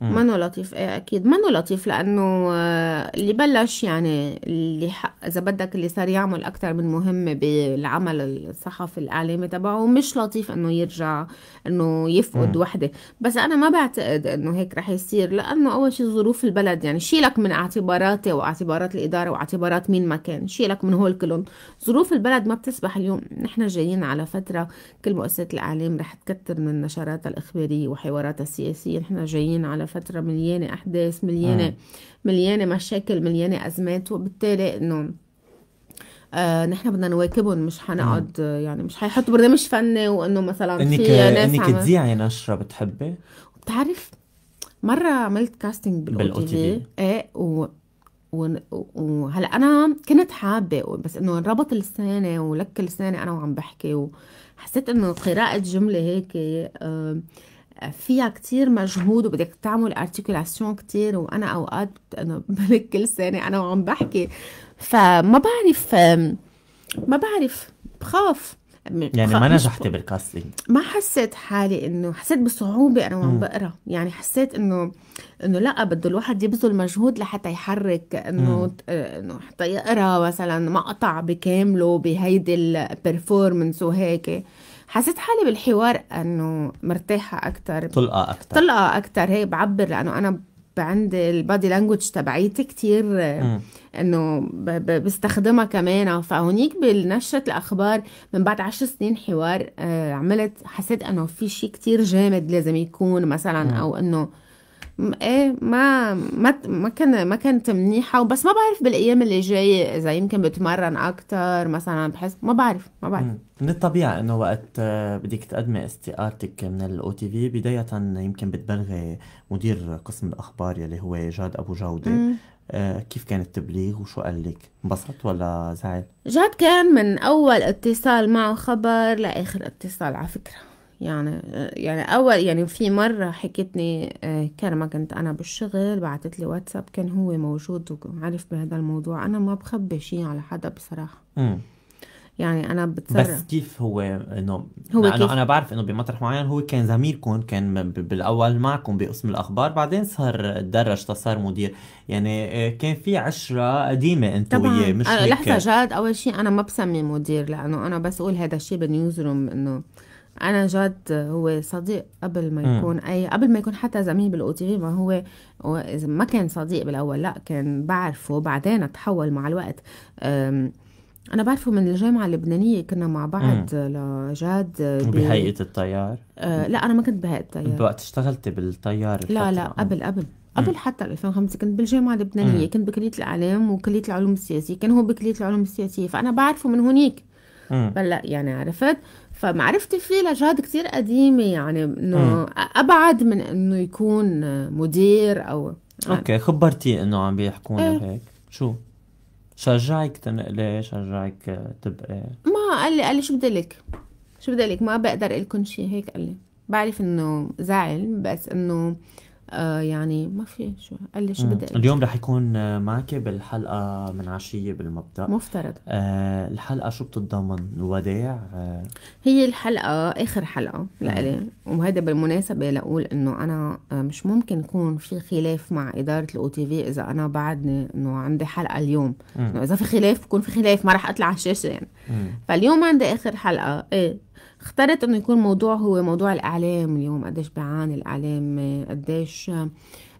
منه لطيف ايه اكيد منه لطيف لانه آه، اللي بلش يعني اللي اذا بدك اللي صار يعمل اكثر من مهمه بالعمل الصحفي الاعلامي تبعه مش لطيف انه يرجع انه يفقد وحده بس انا ما بعتقد انه هيك رح يصير لانه اول شيء ظروف البلد يعني شيلك من اعتباراتي واعتبارات الاداره واعتبارات مين ما كان شيلك من هول كلهم ظروف البلد ما بتسمح اليوم نحن جايين على فترة كل مؤسسات الإعلام رح تكتر من نشراتها الإخبارية وحواراتها السياسية نحن جايين على فترة مليانة أحداث مليانة مليانة مشاكل مليانة أزمات وبالتالي إنه آه نحن بدنا نواكبهم مش حنقعد آه، يعني مش حيحطوا برنامج فني وانه مثلا في ناس انك تذيعي نشره بتحبي؟ بتعرف مره عملت كاستنج بالاو تي في ايه و وهلا انا كنت حابه بس انه انربط لساني ولك لساني انا وعم بحكي وحسيت انه قراءه جمله هيك فيها كتير مجهود وبدك تعمل ارتكولاسيون كتير وانا اوقات انه بلك لساني انا وعم بحكي فما بعرف ما بعرف بخاف يعني ما نجحتي بالكاستنج ما حسيت حالي انه حسيت بصعوبه انا وعم بقرا يعني حسيت انه انه لا بده الواحد يبذل مجهود لحتى يحرك انه انه حتى يقرا مثلا مقطع بكامله بهيدي البرفورمنس وهيك حسيت حالي بالحوار انه مرتاحه اكثر طلقه اكثر طلقه اكثر هي بعبر لانه انا عندي البادي لانجوج تبعيتي كثير انه بستخدمها كمان فهونيك بنشرة الاخبار من بعد عشر سنين حوار آه، عملت حسيت انه في شيء كتير جامد لازم يكون مثلا او انه ايه ما ما ما كان ما كانت منيحه بس ما بعرف بالايام اللي جايه اذا يمكن بتمرن اكثر مثلا بحس ما بعرف ما بعرف من الطبيعي انه وقت آه، بدك تقدمي استقالتك من الاو تي في بدايه يمكن بتبلغي مدير قسم الاخبار يلي هو جاد ابو جوده آه، كيف كان التبليغ وشو قال لك؟ انبسط ولا زعل؟ جد كان من أول اتصال معه خبر لآخر اتصال على فكرة يعني آه، يعني أول يعني في مرة حكيتني آه، كان ما كنت أنا بالشغل بعثت لي واتساب كان هو موجود وعرف بهذا الموضوع أنا ما بخبي شيء على حدا بصراحة يعني انا بتصرف بس كيف هو انه هو لانه كيف؟ انا بعرف انه بمطرح معين هو كان زميلكم كان بالاول معكم بقسم الاخبار بعدين صار تدرج صار مدير يعني آه، كان في عشره قديمه انت وياه مش آه، هيك لحظه جاد اول شيء انا ما بسمي مدير لانه انا بس اقول هذا الشيء بالنيوز روم انه انا جد هو صديق قبل ما يكون م. اي قبل ما يكون حتى زميل بالاو تي في ما هو ما كان صديق بالاول لا كان بعرفه بعدين تحول مع الوقت أنا بعرفه من الجامعة اللبنانية كنا مع بعض لجاد بهيئة التيار؟ آه لا أنا ما كنت بهيئة التيار بوقت اشتغلتي بالتيار لا لا قبل قبل قبل حتى 2005 كنت بالجامعه اللبنانيه كنت بكليه الاعلام وكليه العلوم السياسيه كان هو بكليه العلوم السياسيه فانا بعرفه من هونيك بلا يعني عرفت فمعرفتي فيه لجهد كثير قديمه يعني انه ابعد من انه يكون مدير او اوكي خبرتي انه عم بيحكونا إيه. هيك شو شجعك تنقلي شجعك تبقي ما قال لي قال لي شو بدلك شو بدلك ما بقدر لكم شيء هيك قال لي بعرف انه زعل بس انه آه، يعني ما في شو قال لي شو بدي أقول اليوم رح يكون آه، معك بالحلقه من عشيه بالمبدا مفترض آه الحلقه شو بتتضمن وداع آه هي الحلقه اخر حلقه لإلي وهذا بالمناسبه لاقول انه انا آه، مش ممكن يكون في خلاف مع اداره الاو تي في اذا انا بعدني انه عندي حلقه اليوم انه اذا في خلاف بكون في خلاف ما رح اطلع على الشاشه يعني م. فاليوم عندي اخر حلقه ايه اخترت انه يكون موضوع هو موضوع الاعلام اليوم قديش بيعاني الاعلام قديش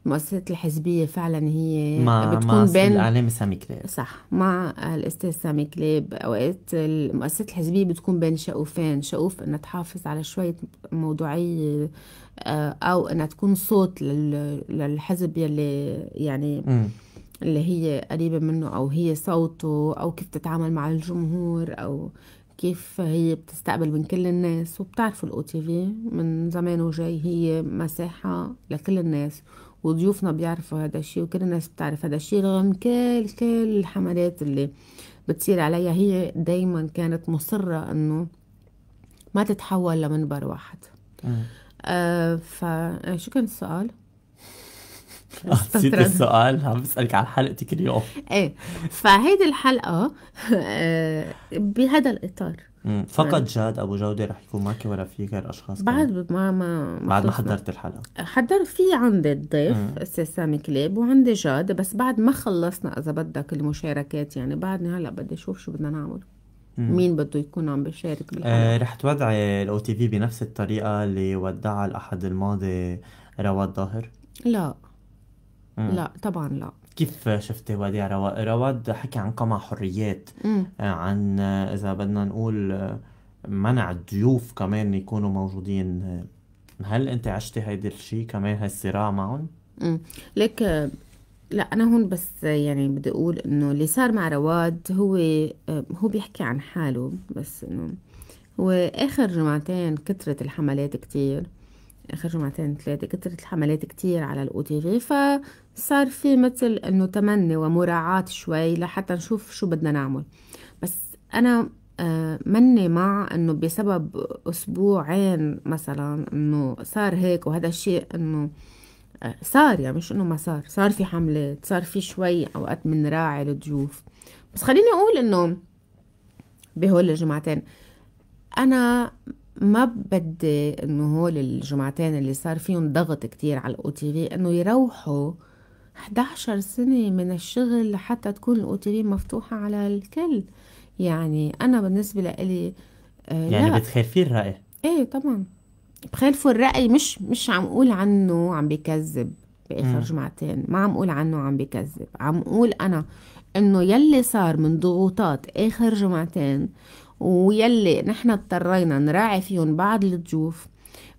المؤسسات الحزبية فعلا هي مع بتكون مع بين الإعلام سامي كلاب صح مع الأستاذ سامي كلاب أوقات المؤسسات الحزبية بتكون بين شقوفين شقوف إنها تحافظ على شوية موضوعية آه، أو إنها تكون صوت للحزب يلي يعني م. اللي هي قريبة منه أو هي صوته أو كيف تتعامل مع الجمهور أو كيف هي بتستقبل من كل الناس وبتعرفوا الاو تي في من زمان وجاي هي مساحة لكل الناس وضيوفنا بيعرفوا هذا الشيء وكل الناس بتعرف هذا الشيء رغم كل كل الحملات اللي بتصير عليها هي دايما كانت مصرة انه ما تتحول لمنبر واحد آه فشو كان السؤال؟ نسيت السؤال عم بسألك عن حلقتك اليوم ايه فهيدي الحلقة آه، بهذا الإطار فقط جاد ابو جوده رح يكون معك ولا في غير اشخاص بعد ما ما بعد ما حضرت الحلقه حضرت في عندي الضيف استاذ سامي كليب وعندي جاد بس بعد ما خلصنا اذا بدك المشاركات يعني بعدني هلا بدي اشوف شو بدنا نعمل مين بده يكون عم بيشارك بالحلقه آه رح تودعي الاو تي في بنفس الطريقه اللي ودعها الاحد الماضي رواد ظاهر لا لا طبعا لا كيف شفتي وادي رواد؟ رواد حكي عن قمع حريات مم. آه، عن آه، اذا بدنا نقول آه، منع الضيوف كمان يكونوا موجودين هل انت عشتي هيدا الشيء كمان هالصراع معهم؟ امم لك لا انا هون بس يعني بدي اقول انه اللي صار مع رواد هو هو بيحكي عن حاله بس انه هو اخر جمعتين كثرت الحملات كتير اخر جمعتين ثلاثه كثرت الحملات كتير على الاو تي في صار في مثل انه تمني ومراعاة شوي لحتى نشوف شو بدنا نعمل بس انا آه، مني مع انه بسبب اسبوعين مثلا انه صار هيك وهذا الشيء انه آه، صار يعني مش انه ما صار صار في حملات صار في شوي اوقات بنراعي الضيوف بس خليني اقول انه بهول الجمعتين انا ما بدي انه هول الجمعتين اللي صار فيهم ضغط كتير على الاو تي في انه يروحوا 11 سنة من الشغل لحتى تكون الأوتيلي مفتوحة على الكل يعني أنا بالنسبة لإلي آه يعني لا. بتخالفي الرأي ايه طبعا بخالفوا الرأي مش مش عم أقول عنه عم بكذب بآخر م. جمعتين ما عم أقول عنه عم بكذب عم أقول أنا إنه يلي صار من ضغوطات آخر جمعتين ويلي نحن اضطرينا نراعي فيهم بعض الضيوف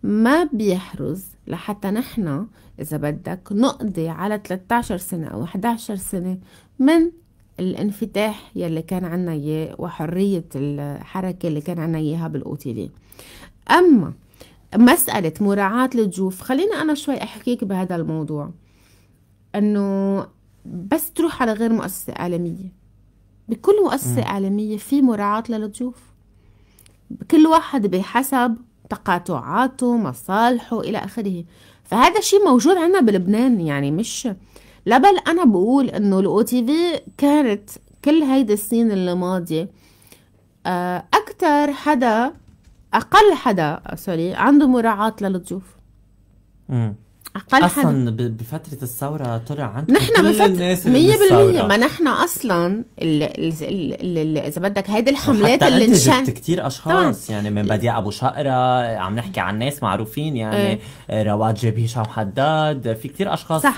ما بيحرز لحتى نحن إذا بدك نقضي على 13 سنة أو 11 سنة من الانفتاح يلي كان عنا إياه وحرية الحركة اللي كان عنا إياها بالأوتيلين أما مسألة مراعاة الضيوف خليني أنا شوي أحكيك بهذا الموضوع أنه بس تروح على غير مؤسسة عالمية بكل مؤسسة إعلامية عالمية في مراعاة للضيوف كل واحد بحسب تقاطعاته مصالحه إلى آخره فهذا الشيء موجود عندنا بلبنان يعني مش لا بل أنا بقول إنه الأو تي في كانت كل هيدي السنين الماضيه اكثر آه، حدا أقل حدا سوري عنده مراعاة للضيوف اقل اصلا بفتره الثوره طلع عندكم نحن كل بفترة الناس 100% ما نحن اصلا اذا بدك هيدي الحملات اللي نشان كثير اشخاص طبعا. يعني من بديع ابو شقره عم نحكي عن ناس معروفين يعني إيه. رواد جيب هشام حداد في كثير اشخاص صح.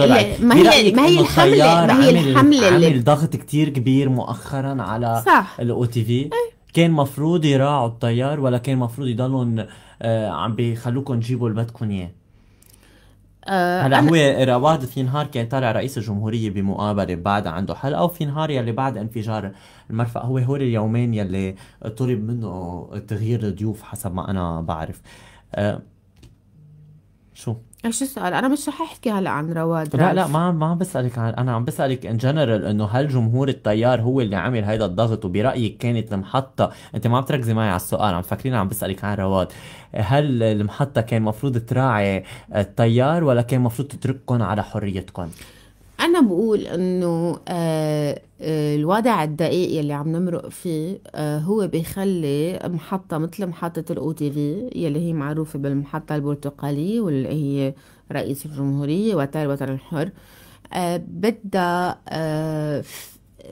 إيه، ما هي ما هي الحمله ما هي الحمله عمل, عمل ضغط كثير كبير مؤخرا على الاو تي في إيه. كان مفروض يراعوا الطيار ولا كان مفروض يضلهم آه، عم بيخلوكم تجيبوا اللي بدكم اياه آه، هلا هو رواد في نهار كان طالع رئيس الجمهوريه بمقابله بعد عنده حل أو في نهار يلي بعد انفجار المرفأ هو هول اليومين يلي طلب منه تغيير الضيوف حسب ما انا بعرف أه شو ايش السؤال؟ انا مش رح احكي هلا عن رواد لا لا ما ما عم بسالك عن انا عم بسالك ان جنرال انه هل جمهور التيار هو اللي عمل هيدا الضغط وبرايك كانت المحطه انت ما عم تركزي معي على السؤال عم فاكرين عم بسالك عن رواد هل المحطه كان مفروض تراعي التيار ولا كان مفروض تترككم على حريتكم؟ أنا بقول إنه آه، آه، الوضع الدقيق يلي عم نمرق فيه آه، هو بيخلي محطة مثل محطة الأو تي في يلي هي معروفة بالمحطة البرتقالية واللي هي رئيس الجمهورية وتر الوطن الحر بدها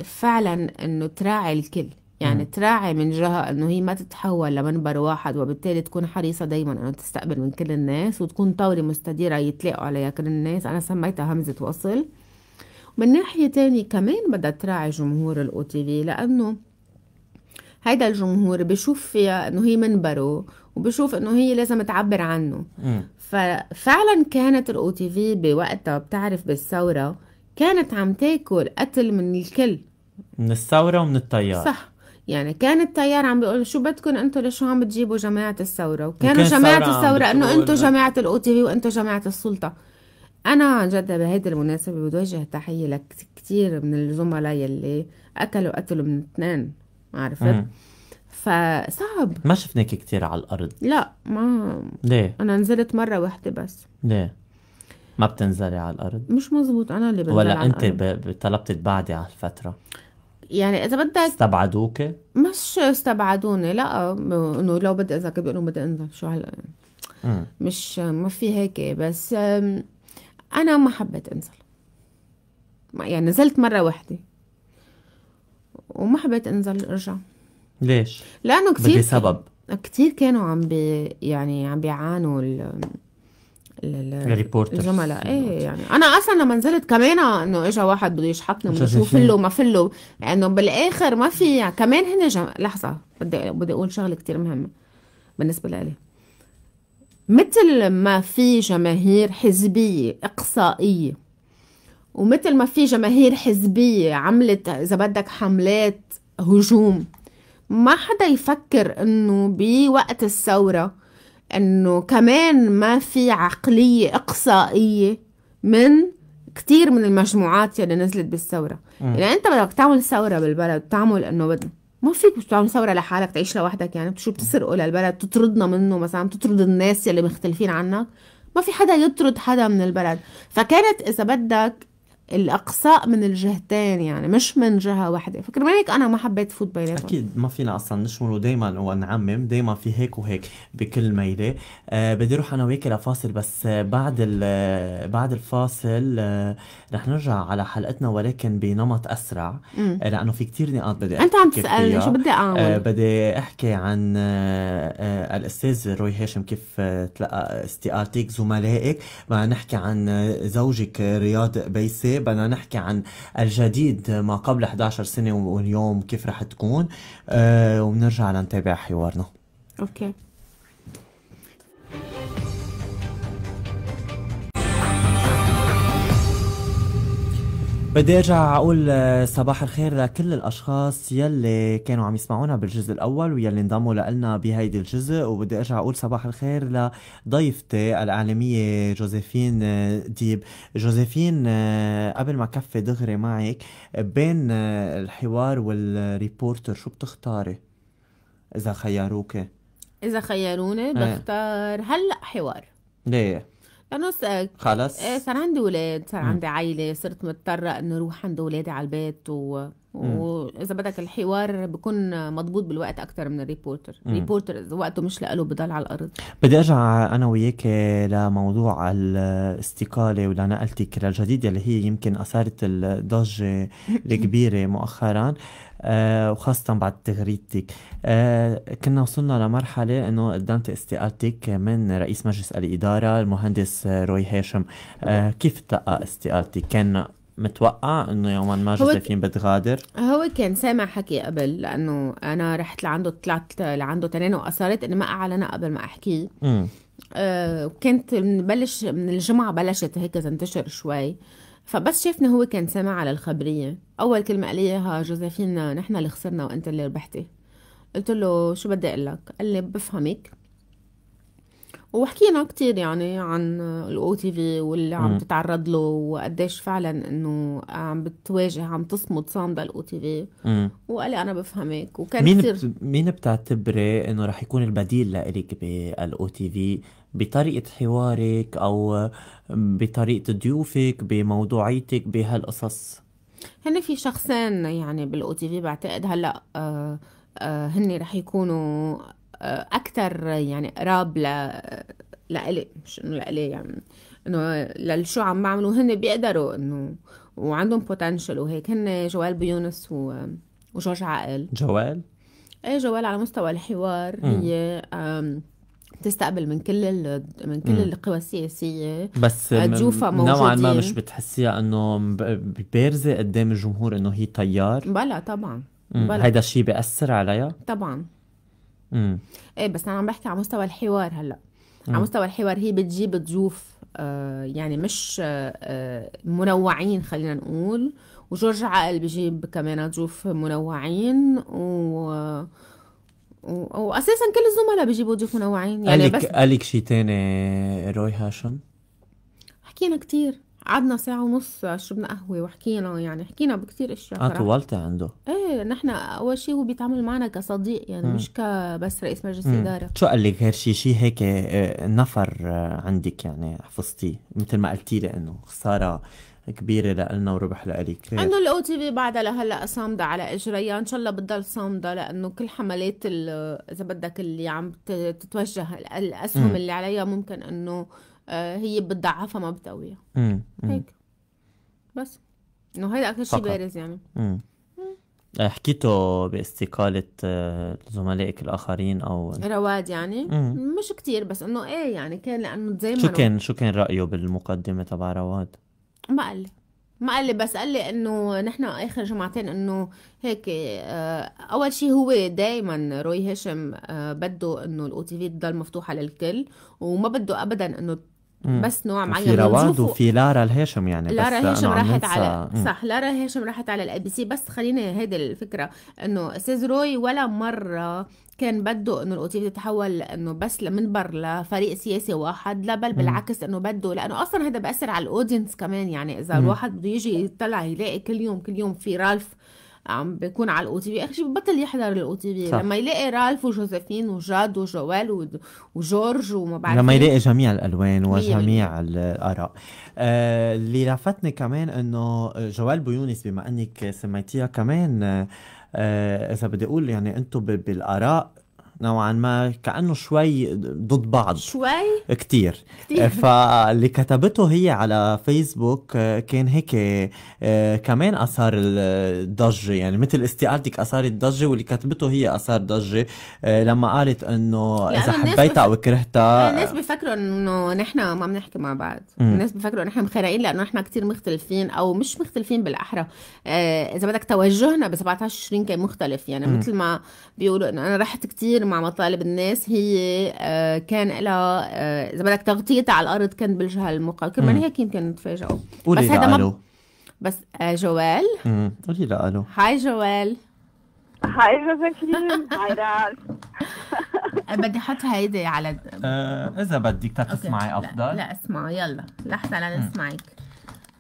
فعلا إنه تراعي الكل يعني تراعي من جهة أنه هي ما تتحول لمنبر واحد وبالتالي تكون حريصة دايما أنه تستقبل من كل الناس وتكون طاولة مستديرة يتلاقوا عليها كل الناس أنا سميتها همزة وصل من ناحية تانية كمان بدها تراعي جمهور الأو تي في لأنه هيدا الجمهور بشوف فيها انه هي منبره وبشوف انه هي لازم تعبر عنه م. ففعلا كانت الاو تي في بوقتها بتعرف بالثوره كانت عم تاكل قتل من الكل من الثوره ومن التيار صح يعني كان التيار عم بيقول شو بدكم انتم ليش عم بتجيبوا جماعه الثوره وكانوا جماعه الثوره انه انتم جماعه الاو تي في وانتم جماعه السلطه انا عن جد بهيدي المناسبة بوجه تحية لكتير من الزملاء يلي اكلوا اكلوا من اثنين عرفت؟ فصعب ما شفناك كتير على الارض لا ما ليه؟ انا نزلت مرة واحدة بس ليه؟ ما بتنزلي على الارض مش مزبوط انا اللي بنزل ولا على انت طلبت تبعدي على الفترة يعني اذا بدك استبعدوك؟ مش استبعدوني لا انه لو بدي اذا بدي بدي انزل شو هلا مش ما في هيك بس انا ما حبيت انزل يعني نزلت مره واحدة وما حبيت انزل ارجع ليش لانه كثير بدي سبب كثير كانوا عم بي يعني عم بيعانوا ال الريبورترز الزملاء ايه يعني انا اصلا لما نزلت كمان انه اجى واحد بده يشحطني بدي شو فله ما فله لانه بالاخر ما في يعني كمان هن جم... لحظه بدي بدي اقول شغله كثير مهمه بالنسبه لإلي مثل ما في جماهير حزبية إقصائية ومثل ما في جماهير حزبية عملت إذا بدك حملات هجوم ما حدا يفكر إنه بوقت الثورة إنه كمان ما في عقلية إقصائية من كتير من المجموعات يلي نزلت بالثورة يعني أنت بدك تعمل ثورة بالبلد تعمل إنه بدك ما فيك مش بتعمل ثوره لحالك تعيش لوحدك يعني شو بتسرقوا للبلد تطردنا منه مثلا تطرد الناس اللي مختلفين عنك ما في حدا يطرد حدا من البلد فكانت اذا بدك الاقصاء من الجهتين يعني مش من جهه واحده فكرمال هيك انا ما حبيت فوت بيناتهم اكيد ما فينا اصلا نشمله دائما ونعمم دائما في هيك وهيك بكل ميله أه بدي اروح انا وياك لفاصل بس بعد بعد الفاصل أه رح نرجع على حلقتنا ولكن بنمط اسرع آه، لانه في كتير نقاط بدي انت عم تسالني شو بدي اعمل أه بدي احكي عن أه, آه، الاستاذ روي هاشم كيف آه، تلقى استقالتك زملائك بدنا نحكي عن زوجك رياض بيسي الجاي بدنا نحكي عن الجديد ما قبل 11 سنه واليوم كيف رح تكون أه وبنرجع لنتابع حوارنا اوكي بدي ارجع اقول آه، صباح الخير لكل الاشخاص يلي كانوا عم يسمعونا بالجزء الاول ويلي انضموا لنا بهيدي الجزء وبدي ارجع اقول صباح الخير لضيفتي الاعلاميه جوزيفين آه، ديب جوزيفين آه، قبل ما كفي دغري معك بين الحوار والريبورتر شو بتختاري اذا خيروك اذا خيروني إيه. بختار هلا حوار ليه انا س... إيه، صار عندي اولاد صار عندي عائله صرت مضطره انه اروح عند اولادي على البيت و... واذا بدك الحوار بكون مضبوط بالوقت اكثر من الريبورتر الريبورتر وقته مش لإله بضل على الارض بدي ارجع انا وياك لموضوع الاستقاله ولنقلتك للجديد اللي هي يمكن اثارت الضجه الكبيره مؤخرا آه، وخاصة بعد تغريدتك آه، كنا وصلنا لمرحلة أنه قدمت استقالتك من رئيس مجلس الإدارة المهندس روي هاشم آه، كيف تلقى استقالتك؟ كان متوقع انه يوما ما جوزيفين بتغادر هو كان سامع حكي قبل لانه انا رحت لعنده طلعت لعنده تنين واثرت اني ما اعلنها قبل ما احكيه آه كانت بلش من الجمعه بلشت هيك تنتشر شوي فبس شافنا هو كان سمع على الخبرية أول كلمة قال إياها جوزيفين نحن اللي خسرنا وأنت اللي ربحتي قلت له شو بدي أقول لك قال لي بفهمك وحكينا كتير يعني عن الاو تي في واللي عم تتعرض له وقديش فعلا انه عم بتواجه عم تصمد صامده الاو تي في وقال انا بفهمك وكان مين كتير مين بتعتبري انه رح يكون البديل لإلك بالاو تي في بطريقه حوارك او بطريقه ضيوفك بموضوعيتك بهالقصص هن في شخصين يعني بالاو تي في بعتقد هلا آه آه هن رح يكونوا اكثر يعني قراب ل لإلي مش انه لإلي يعني انه للشو عم بعملوا هن بيقدروا انه وعندهم بوتنشل وهيك هن جوال بيونس و... وجورج عقل جوال؟ ايه جوال على مستوى الحوار م. هي بتستقبل من كل ال... من كل القوى السياسيه بس آه، تشوفها م... نوعا ما مش بتحسيها انه بارزه قدام الجمهور انه هي تيار؟ بلا طبعا بلا هيدا الشيء بيأثر عليها؟ طبعا امم ايه بس انا عم بحكي على مستوى الحوار هلا على مستوى الحوار هي بتجيب ضيوف آه، يعني مش آه، آه، منوعين خلينا نقول وجورج عقل بجيب كمان ضيوف منوعين و واساسا كل الزملاء بيجيبوا ضيوف منوعين يعني قالك بس قالك شيء تاني روي هاشم حكينا كتير قعدنا ساعة ونص شربنا قهوة وحكينا يعني حكينا بكثير اشياء اه طولتي عنده ايه نحن اول شيء هو بيتعامل معنا كصديق يعني مم. مش كبس رئيس مجلس ادارة شو قال لك غير شيء شيء هيك آه، نفر آه، عندك يعني حفظتيه مثل ما قلتي لي انه خسارة كبيرة لنا وربح لإلك انه الاو تي في بعدها لهلا صامدة على اجريها يعني ان شاء الله بتضل صامدة لانه كل حملات اذا بدك اللي عم تتوجه الاسهم م. اللي عليها ممكن انه آه، هي بتضعفها ما بتقويها هيك بس انه هيدا اكثر شيء بارز يعني مم. آه، حكيتوا باستقالة آه، زملائك الآخرين أو رواد يعني مم. مش كتير بس إنه إيه يعني كان لأنه زي ما شو كان شو كان رأيه بالمقدمة تبع رواد؟ ما قال لي ما قال لي بس قال لي إنه نحن آخر جمعتين إنه هيك أول شيء هو دايما روي هاشم بده إنه الأو تي في تضل مفتوحة للكل وما بده أبدا إنه بس نوع معين في رواد وفي لارا الهاشم يعني لارا بس هاشم راحت على مم. صح لارا هاشم راحت على الاي بي سي بس خلينا هيدي الفكره انه روي ولا مره كان بده انه الاوتيف تتحول انه بس لمنبر لفريق سياسي واحد لا بل بالعكس انه بده لانه اصلا هذا بأثر على الاودينس كمان يعني اذا الواحد بده يجي يطلع يلاقي كل يوم كل يوم في رالف عم بيكون على الاو تي في اخر شيء ببطل يحضر الاو تي في لما يلاقي رالف وجوزيفين وجاد وجوال وجورج وما بعرف لما يلاقي جميع الالوان وجميع الاراء آه اللي لفتني كمان انه جوال بيونس بما انك سميتيها كمان آه اذا بدي اقول يعني انتم بالاراء نوعا ما كانه شوي ضد بعض شوي كثير كثير فاللي كتبته هي على فيسبوك آه، كان هيك آه، كمان اثار الضجه يعني مثل استقالتك اثارت ضجه واللي كتبته هي اثار ضجه آه، لما قالت انه يعني اذا حبيتها او كرهتها يعني الناس بيفكروا انه نحن ما بنحكي مع بعض م. الناس بيفكروا نحن مخرقين لانه نحن كثير مختلفين او مش مختلفين بالاحرى اذا بدك توجهنا ب 17 20 كان مختلف يعني مثل ما بيقولوا انه انا رحت كثير مع مطالب الناس هي آه، كان لها آه، اذا بدك تغطيتها على الارض كان بالجهه المقابله كمان هيك يمكن تفاجئوا بس هذا ما بس آه، جوال قولي لا الو هاي جوال هاي جوزيفين هاي دال بدي احط هيدي على اذا بدك تسمعي افضل لا, اسمع يلا لحظه لنسمعك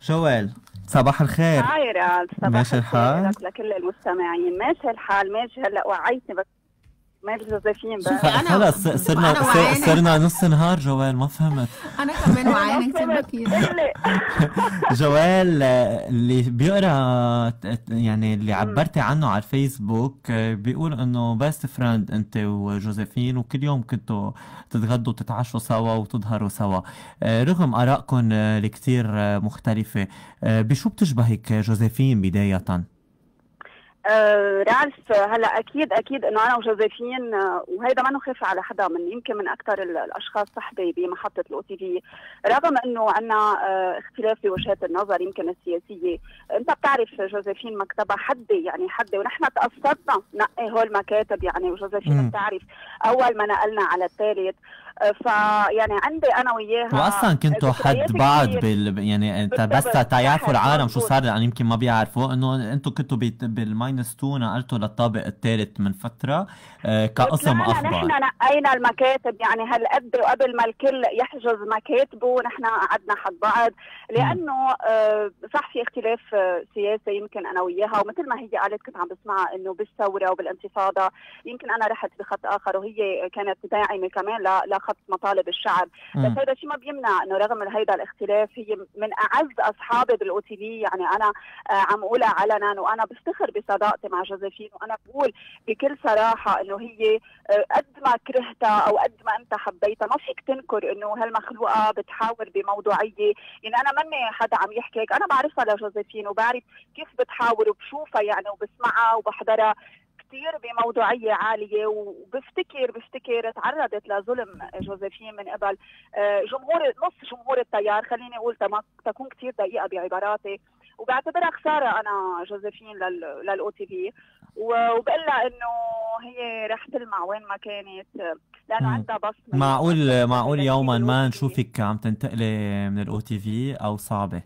جوال صباح الخير هاي رال صباح ماشي الحال لكل المستمعين ماشي الحال ماشي هلا وعيتني بس ما بيوظفين بقى انا خلص صرنا صرنا نص نهار جوال ما فهمت انا كمان وعيانه كثير بكير جوال آه، اللي بيقرا يعني اللي عبرتي عنه على الفيسبوك آه، بيقول انه بيست فريند انت وجوزيفين وكل يوم كنتوا تتغدوا وتتعشوا سوا وتظهروا سوا آه، رغم ارائكم الكثير مختلفه بشو بتشبهك جوزيفين بدايه؟ آه، رالف هلا اكيد اكيد انه انا وجوزيفين وهذا آه، وهيدا ما نخاف على حدا من يمكن من اكثر الاشخاص صحبه بمحطه الاو تي في رغم انه عندنا آه، اختلاف بوجهات النظر يمكن السياسيه انت بتعرف جوزيفين مكتبها حدي يعني حدي ونحن تقصدنا نقي هول مكاتب يعني وجوزيفين بتعرف اول ما نقلنا على الثالث فيعني عندي انا وياها واصلا كنتوا حد بعض بال... يعني انت بس تيعرفوا العالم شو صار لان يمكن ما بيعرفوا انه انتوا كنتوا بالماينس 2 نقلتوا للطابق الثالث من فتره آه، كقسم اخبار نحن نقينا المكاتب يعني هالقد وقبل ما الكل يحجز مكاتبه نحن قعدنا حد بعض لانه آه، صح في اختلاف آه، سياسي يمكن انا وياها ومثل ما هي قالت كنت عم بسمعها انه بالثوره وبالانتفاضه يمكن انا رحت بخط اخر وهي كانت داعمه كمان ل... خط مطالب الشعب م. بس هذا الشيء ما بيمنع انه رغم هيدا الاختلاف هي من اعز اصحابي بالاوتيلي يعني انا آه، عم اقولها علنا وانا بفتخر بصداقتي مع جوزيفين وانا بقول بكل صراحه انه هي آه، قد ما كرهتها او قد ما انت حبيتها ما فيك تنكر انه هالمخلوقه بتحاور بموضوعيه يعني انا ماني حدا عم يحكيك انا بعرفها لجوزيفين وبعرف كيف بتحاور وبشوفها يعني وبسمعها وبحضرها كتير بموضوعية عالية وبفتكر بفتكر تعرضت لظلم جوزيفين من قبل آه، جمهور نص جمهور التيار خليني أقول تكون كتير دقيقة بعباراتي وبعتبرها خسارة أنا جوزيفين للأو تي في وبقول لها إنه هي رح تلمع وين ما كانت لأنه عندها بصمة معقول معقول يوما ما نشوفك عم تنتقلي من الأو تي في أو صعبة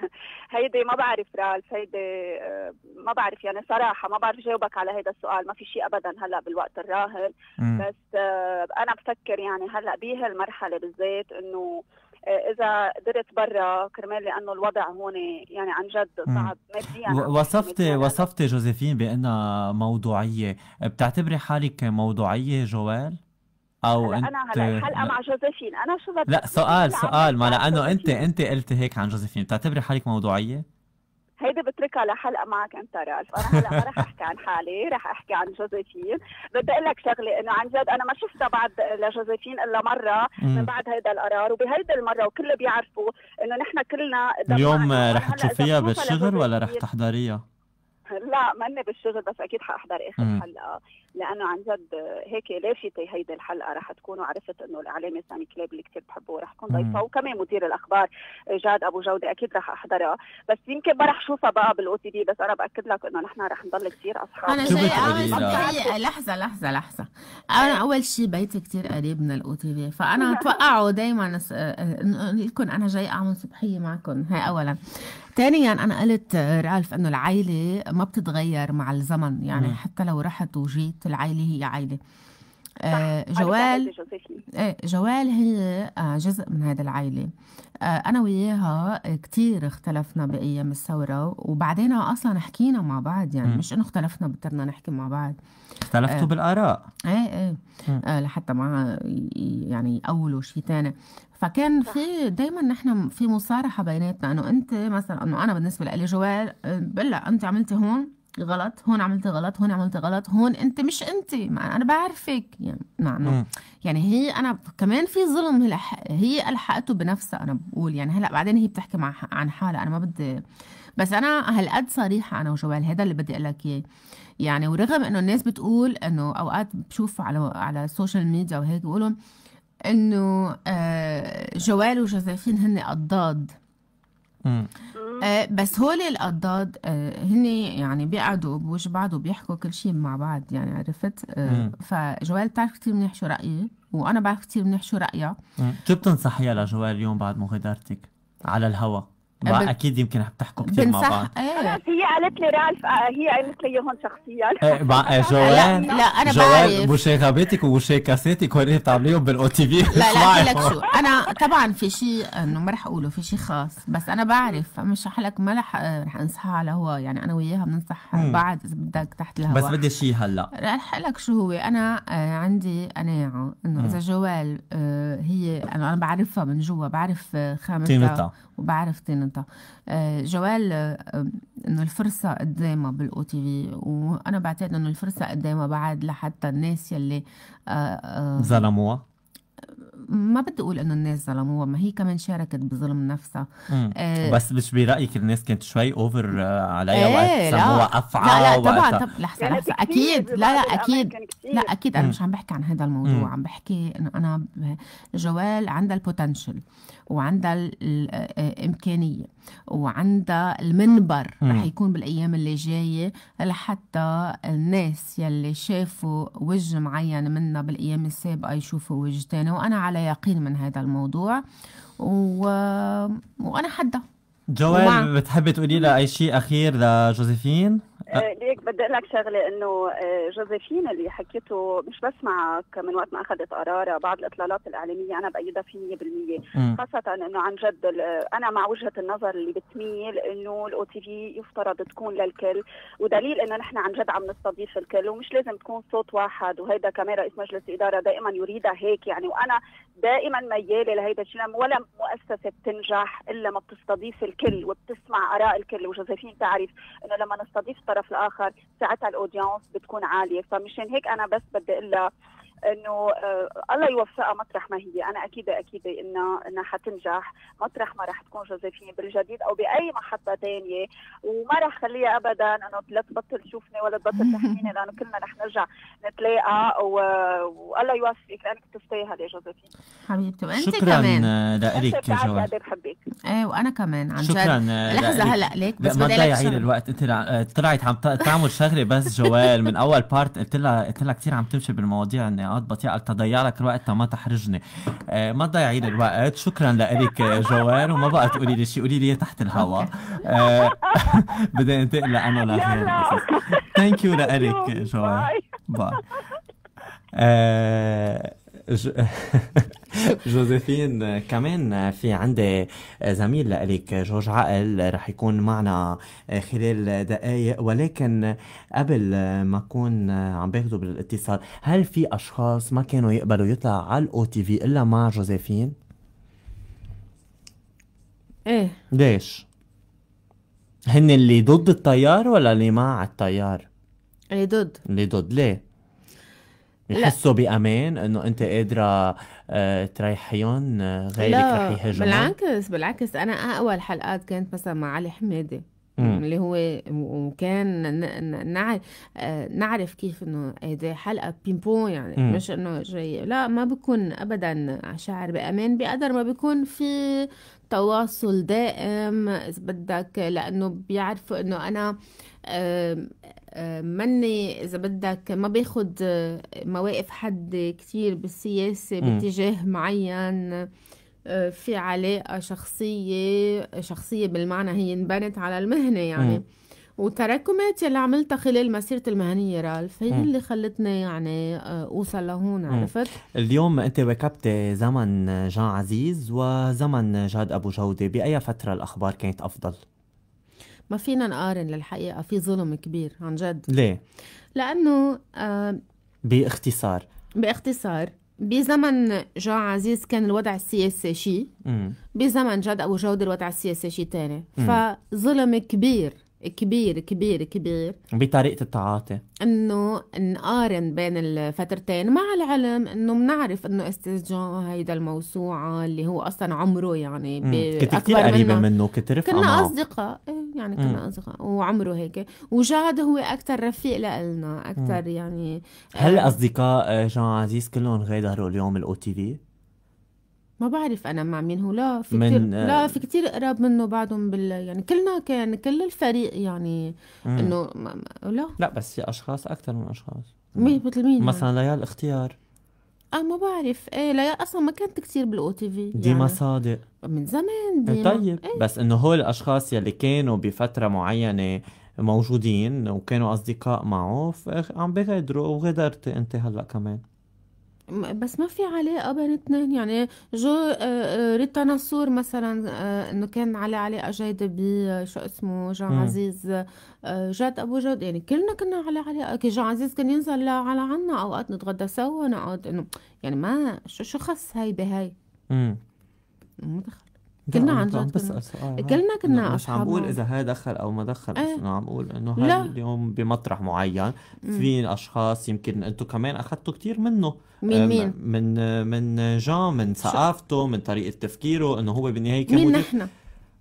هيدي ما بعرف رالف هيدي آه، ما بعرف يعني صراحة ما بعرف جاوبك على هيدا السؤال ما في شيء أبدا هلا بالوقت الراهن بس آه، أنا بفكر يعني هلا بهالمرحلة بالذات إنه آه، اذا قدرت برا كرمال لانه الوضع هون يعني عن جد صعب ماديا وصفتي وصفتي جوزيفين بانها موضوعيه بتعتبري حالك موضوعيه جوال او انت انا هلا الحلقه مع جوزيفين انا شو بدي لا سؤال سؤال ما لانه انت انت قلتي هيك عن جوزيفين بتعتبري حالك موضوعيه؟ هيدي بتركها لحلقه معك انت رالف انا هلا ما رح احكي عن حالي رح احكي عن جوزيفين بدي اقول لك شغله انه عن جد انا ما شفتها بعد لجوزيفين الا مره من بعد هيدا القرار وبهيدي المره وكل بيعرفوا انه نحن كلنا اليوم رح تشوفيها بالشغل ولا رح تحضريها؟ لا ماني بالشغل بس اكيد حاحضر اخر حلقه لانه عن جد هيك لافته هيدي الحلقه رح تكون وعرفت انه الاعلامي سامي كلاب اللي كثير بحبه رح تكون ضيفه وكمان مدير الاخبار جاد ابو جوده اكيد رح احضرها بس يمكن ما رح شوفها بقى بالاو تي بي بس انا باكد لك انه نحن رح نضل كثير اصحاب انا جاي اعمل لحظه لحظه لحظه انا اول شيء بيتي كثير قريب من الاو تي بي فانا اتوقعوا نعم. دائما لكم انا جاي اعمل صبحيه معكم هاي اولا ثانيا انا قلت رالف انه العائله ما بتتغير مع الزمن يعني حتى لو رحت وجيت العائلة هي عائلة آه جوال آه جوال هي آه جزء من هذا العائلة آه، أنا وياها كتير اختلفنا بأيام الثورة وبعدين أصلا حكينا مع بعض يعني م. مش إنه اختلفنا بترنا نحكي مع بعض اختلفتوا آه. بالآراء إيه إيه آه، لحتى ما يعني يقولوا شيء تاني فكان في دايما نحن في مصارحه بيناتنا انه انت مثلا انه انا بالنسبه لي جوال بلا انت عملتي هون غلط هون عملت غلط هون عملت غلط هون انت مش انت ما انا بعرفك يعني معنى يعني هي انا كمان في ظلم هي الحقته بنفسها انا بقول يعني هلا بعدين هي بتحكي مع عن حالها انا ما بدي بس انا هالقد صريحه انا وجوال هذا اللي بدي اقول لك اياه يعني ورغم انه الناس بتقول انه اوقات بشوف على على السوشيال ميديا وهيك بيقولوا انه آه، جوال وجوزيفين هن اضداد آه بس هول القضاد آه هن يعني بيقعدوا بوجه بعض وبيحكوا كل شيء مع بعض يعني عرفت آه فجوال بتعرف كثير منيح شو رايي وانا بعرف كثير منيح شو رايها شو بتنصحيها لجوال اليوم بعد مغادرتك على الهوا ما اكيد يمكن تحكوا كثير مع بعض ايه. آه، هي قالت لي رالف آه، هي قالت لي اياهم شخصيا إيه، مع إيه، جوال لا, لا انا جوال مشاغباتك ومشاكساتك هون إيه بتعمليهم بالاو تي في لا لا اقول لك شو انا طبعا في شيء انه ما رح اقوله في شيء خاص بس انا بعرف مش رح لك ما رح آه، رح انصحها على هو يعني انا وياها بننصح بعض اذا بدك تحت الهواء بس بدي شيء هلا رح لك شو هو انا عندي قناعه انه اذا جوال هي انا بعرفها من جوا بعرف خامتها وبعرف تينتها معناتها جوال آه، انه الفرصه قدامها إيه بالاو تي في وانا بعتقد انه الفرصه قدامها إيه بعد لحتى الناس يلي آه، آه، ظلموها ما بدي اقول انه الناس ظلموها ما هي كمان شاركت بظلم نفسها آه بس مش برايك الناس كانت شوي اوفر عليها ايه وقت سموها افعى لا لا طبعا طب لحظه لحظه اكيد لا لا اكيد لا اكيد انا مش عم بحكي عن هذا الموضوع مم. عم بحكي انه انا جوال عندها البوتنشل وعندها الامكانيه آه، آه، وعندها المنبر رح يكون بالايام اللي جايه لحتى الناس يلي شافوا وجه معين منا بالايام السابقه يشوفوا وجه تاني وانا على يقين من هذا الموضوع و... وانا حدا جوال بتحبي تقولي لها اي شيء اخير لجوزيفين؟ آه. آه، ليك بدي اقول لك شغله انه آه، جوزيفين اللي حكيته مش بس معك من وقت ما اخذت قرارها بعض الاطلالات الاعلاميه انا بايدها 100% خاصه انه عن جد انا مع وجهه النظر اللي بتميل انه الاو تي في يفترض تكون للكل ودليل انه نحن عن جد عم نستضيف الكل ومش لازم تكون صوت واحد وهيدا كمان رئيس مجلس الاداره دائما يريدها هيك يعني وانا دائما مياله لهيدا الشيء ولا مؤسسه بتنجح الا ما بتستضيف الكل وبتسمع اراء الكل وجوزيفين تعرف انه لما نستضيف طرف الطرف الاخر ساعتها الاودينس بتكون عاليه فمشان هيك انا بس بدي اقول انه آه، الله يوفقها مطرح ما هي انا اكيد اكيد انها انها حتنجح مطرح ما رح تكون جوزيفين بالجديد او باي محطه ثانيه وما رح خليها ابدا انه لا تبطل تشوفني ولا تبطل تحكيني لانه كلنا رح نرجع نتلاقى والله والله يوفقك لانك بتستاهل يا جوزيفين حبيبتي وانت شكرا كمان آه، لك يا بحبك ايه وانا كمان عن جد شكرا آه، لحظه هلا ليك بس ما تضيعين الوقت انت طلعت عم تعمل شغله بس جوال من اول بارت قلت لها قلت لها كثير عم تمشي بالمواضيع خناقات يعني، أه، بطيئه قلت تضيع لك الوقت ما تحرجني آه، ما تضيعي لي الوقت شكرا لك آه، جوار وما بقى تقولي لي شيء قولي لي تحت الهواء بدي انتقل لانا لهين ثانك يو لك جوار باي جوزيفين كمان في عندي زميل لك جورج عقل رح يكون معنا خلال دقائق ولكن قبل ما اكون عم باخذه بالاتصال هل في اشخاص ما كانوا يقبلوا يطلع على الاو تي في الا مع جوزيفين؟ ايه ليش؟ هن اللي ضد التيار ولا اللي مع التيار؟ اللي ضد اللي ضد ليه؟ بحسوا بامان انه انت قادره آه، تريحيهم آه، غيرك رح يهاجمهم بالعكس بالعكس انا اقوى الحلقات كانت مثلا مع علي حمادي مم. اللي هو وكان آه، نعرف كيف انه هيدي حلقه بيمبون يعني مم. مش انه جاي لا ما بكون ابدا شاعر بامان بقدر ما بكون في تواصل دائم اذا بدك لانه بيعرفوا انه انا مني اذا بدك ما باخد مواقف حد كثير بالسياسه باتجاه معين آه، في علاقه شخصيه شخصيه بالمعنى هي انبنت على المهنه يعني وتراكمات اللي عملتها خلال مسيرتي المهنية رالف هي اللي خلتني يعني آه، أوصل لهون عرفت اليوم أنت واكبتي زمن جان عزيز وزمن جاد أبو جودة بأي فترة الأخبار كانت أفضل؟ ما فينا نقارن للحقيقه في ظلم كبير عن جد ليه؟ لانه آه باختصار باختصار بزمن جا عزيز كان الوضع السياسي شيء بزمن جد ابو جود الوضع السياسي شيء ثاني فظلم كبير كبير كبير كبير بطريقة التعاطي انه نقارن بين الفترتين مع العلم انه بنعرف انه استرجاع هيدا الموسوعة اللي هو اصلا عمره يعني كنت كثير قريبة منه كنت رفقة كنا اصدقاء إيه، يعني كنا مم. اصدقاء وعمره هيك وجاد هو اكثر رفيق لنا اكثر يعني هل آه، اصدقاء آه، جان عزيز كلهم غادروا اليوم الاو تي في؟ ما بعرف انا مع مين هو لا في كتير آه لا في كثير قراب منه بعدهم بال يعني كلنا كان كل الفريق يعني انه لا لا بس في اشخاص اكثر من اشخاص مين مثل مين يعني؟ مثلا يعني. ليال اختيار اه ما بعرف ايه لا اصلا ما كانت كثير بالاو تي في يعني. ديما صادق من زمان ديما طيب إيه؟ بس انه هول الاشخاص يلي كانوا بفتره معينه موجودين وكانوا اصدقاء معه عم بغادروا وغادرت انت هلا كمان بس ما في علاقة بين اثنين يعني جو آه، آه، ريتا نصور مثلا آه، انه كان على علاقة جيدة ب شو اسمه جان مم. عزيز جاد ابو جود يعني كلنا كنا على علاقة كي جان عزيز كان ينزل على عنا اوقات نتغدى سوا نقعد انه يعني ما شو شو خص هي بهي امم ما دخل كلنا عن جد بسأل سؤال كلنا كنا مش عم بقول اذا هي دخل او ما دخل بس إيه. انه عم بقول انه هذا اليوم بمطرح معين في اشخاص يمكن انتم كمان اخذتوا كثير منه مين مين؟ من من جان من ثقافته من طريقه تفكيره انه هو بالنهايه كان مين نحن؟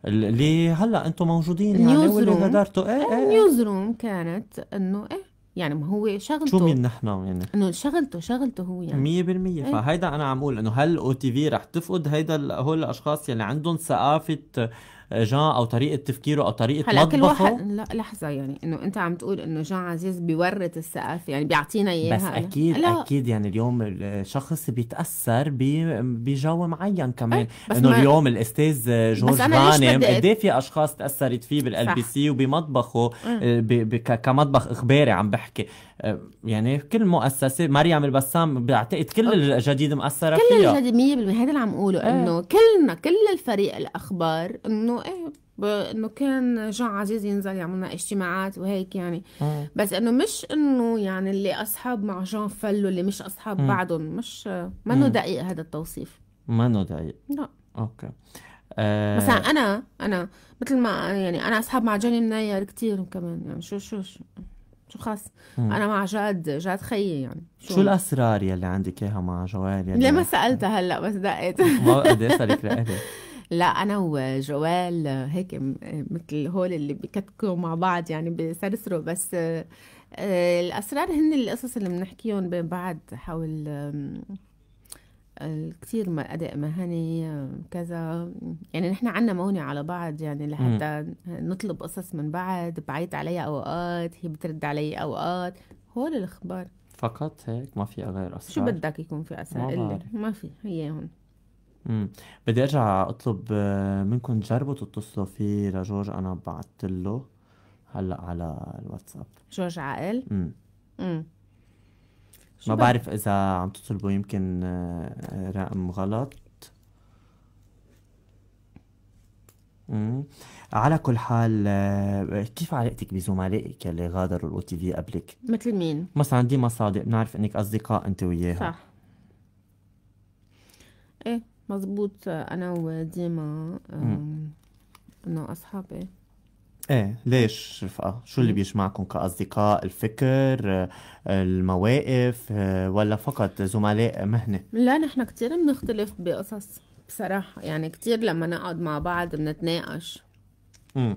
اللي هلا انتم موجودين يعني نيوز اللي ايه ايه نيوز إيه. روم كانت انه ايه يعني ما هو شغلته شو مين نحن يعني انه شغلته شغلته هو يعني 100% إيه. فهيدا انا عم اقول انه هل او تي في رح تفقد هيدا هول الاشخاص يلي يعني عندهم ثقافه جان او طريقه تفكيره او طريقه هلا كل واحد لا لحظه يعني انه انت عم تقول انه جان عزيز بيورث السقف يعني بيعطينا اياها بس اكيد لا. اكيد يعني اليوم الشخص بيتاثر بجو معين كمان إيه، انه اليوم الاستاذ جورج غانم قد إيه في اشخاص تاثرت فيه بالال بي سي وبمطبخه إيه. كمطبخ اخباري عم بحكي آه، يعني كل مؤسسه مريم البسام بعتقد كل الجديد مأثره كل فيها كل الجديد 100% هذا اللي عم اقوله ايه. انه كلنا كل الفريق الاخبار انه ايه انه كان جان عزيز ينزل يعملنا اجتماعات وهيك يعني اه. بس انه مش انه يعني اللي اصحاب مع جان فلو اللي مش اصحاب م. إيه. بعضهم مش منه إيه. دقيق هذا التوصيف منه دقيق لا اوكي أه مثلا انا انا مثل ما يعني انا اصحاب مع جوني منير كثير كمان يعني شو شو, شو شو خاص انا مع جاد جاد خيي يعني شو, شو الاسرار يلي عندك اياها مع جوال يعني ليه ما سالتها هلا بس دقت ما بدي اسالك إيه لا انا وجوال هيك مثل هول اللي بكتكوا مع بعض يعني بسرسروا بس آه، الاسرار هن القصص اللي بنحكيهم بين بعض حول كثير ما أداء مهني كذا يعني نحن عنا مونة على بعض يعني لحتى نطلب قصص من بعض بعيط عليها أوقات هي بترد علي أوقات هول الأخبار فقط هيك ما في غير أسرار شو بدك يكون في أسرار ما, ما في هي هون امم بدي ارجع اطلب آه، منكم جربوا تتصلوا في لجورج انا بعثت له هلا على الواتساب جورج عائل امم امم ما بعرف اذا عم تطلبوا يمكن آه، رقم غلط مم. على كل حال آه، كيف علاقتك بزملائك اللي غادروا الاو تي في قبلك؟ مثل مين؟ مثلا ديما صادق بنعرف انك اصدقاء انت وياها صح ايه مزبوط انا وديما انه اصحاب ايه ايه ليش رفقة؟ شو اللي بيجمعكم كأصدقاء الفكر المواقف ولا فقط زملاء مهنة؟ لا نحن كتير بنختلف بقصص بصراحة يعني كتير لما نقعد مع بعض بنتناقش امم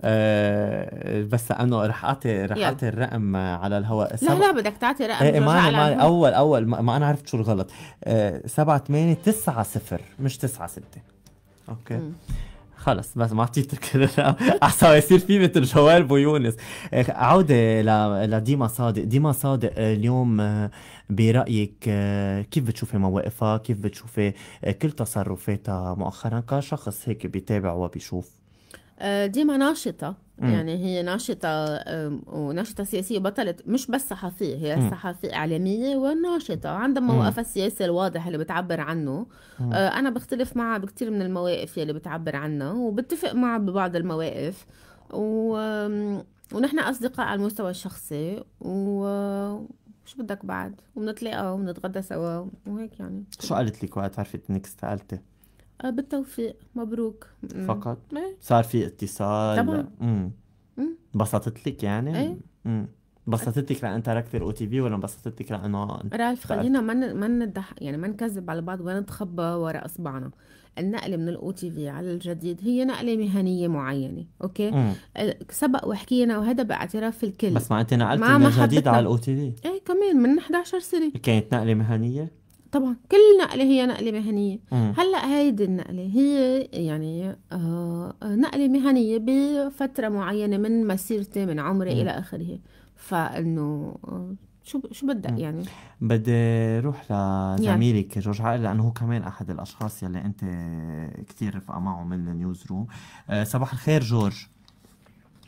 آه بس لانه رح اعطي رح اعطي الرقم على الهواء سب... لا لا بدك تعطي رقم ايه ما, ما اول اول ما انا عرفت شو الغلط آه 7 8 9 0 مش 9 6 اوكي مم. خلص بس ما كل احسن يصير في مثل جوال بيونس إيه، عودة لديما صادق ديما صادق آه، اليوم آه، برأيك آه، كيف بتشوفي مواقفها كيف بتشوفي كل تصرفاتها مؤخرا كشخص هيك بيتابع وبيشوف آه، ديما ناشطة مم. يعني هي ناشطة آه، وناشطة سياسية بطلت مش بس صحفية هي صحفية إعلامية وناشطة عندها موقفها السياسي الواضح اللي بتعبر عنه مم. آه، أنا بختلف معها بكثير من المواقف اللي بتعبر عنها وبتفق معها ببعض المواقف و... ونحن أصدقاء على المستوى الشخصي وشو بدك بعد وبنتلاقى وبنتغدى سوا وهيك يعني شو قالت لك وقت عرفت انك استقالتي؟ آه، بالتوفيق مبروك فقط مم. إيه. صار في اتصال طبعا بسطت لك يعني ايه؟ بسطت لك لان تركت الاو تي في ولا بسطت لك لانه رالف خلينا ما ما ندح يعني ما نكذب على بعض ولا نتخبى وراء اصبعنا النقله من الاو تي في على الجديد هي نقله مهنيه معينه اوكي مم. سبق وحكينا وهذا باعتراف الكل بس ما انت نقلت من الجديد على الاو تي في ايه كمان من 11 سنه كانت نقله مهنيه طبعا كل نقله هي نقله مهنيه مم. هلا هيدي النقله هي يعني آه نقله مهنيه بفتره معينه من مسيرتي من عمري مم. الى اخره فانه آه شو شو بدك يعني بدي روح يعني. لزميلك يعني. جورج عقل لانه هو كمان احد الاشخاص يلي انت كثير رفقه معه من النيوز روم أه صباح الخير جورج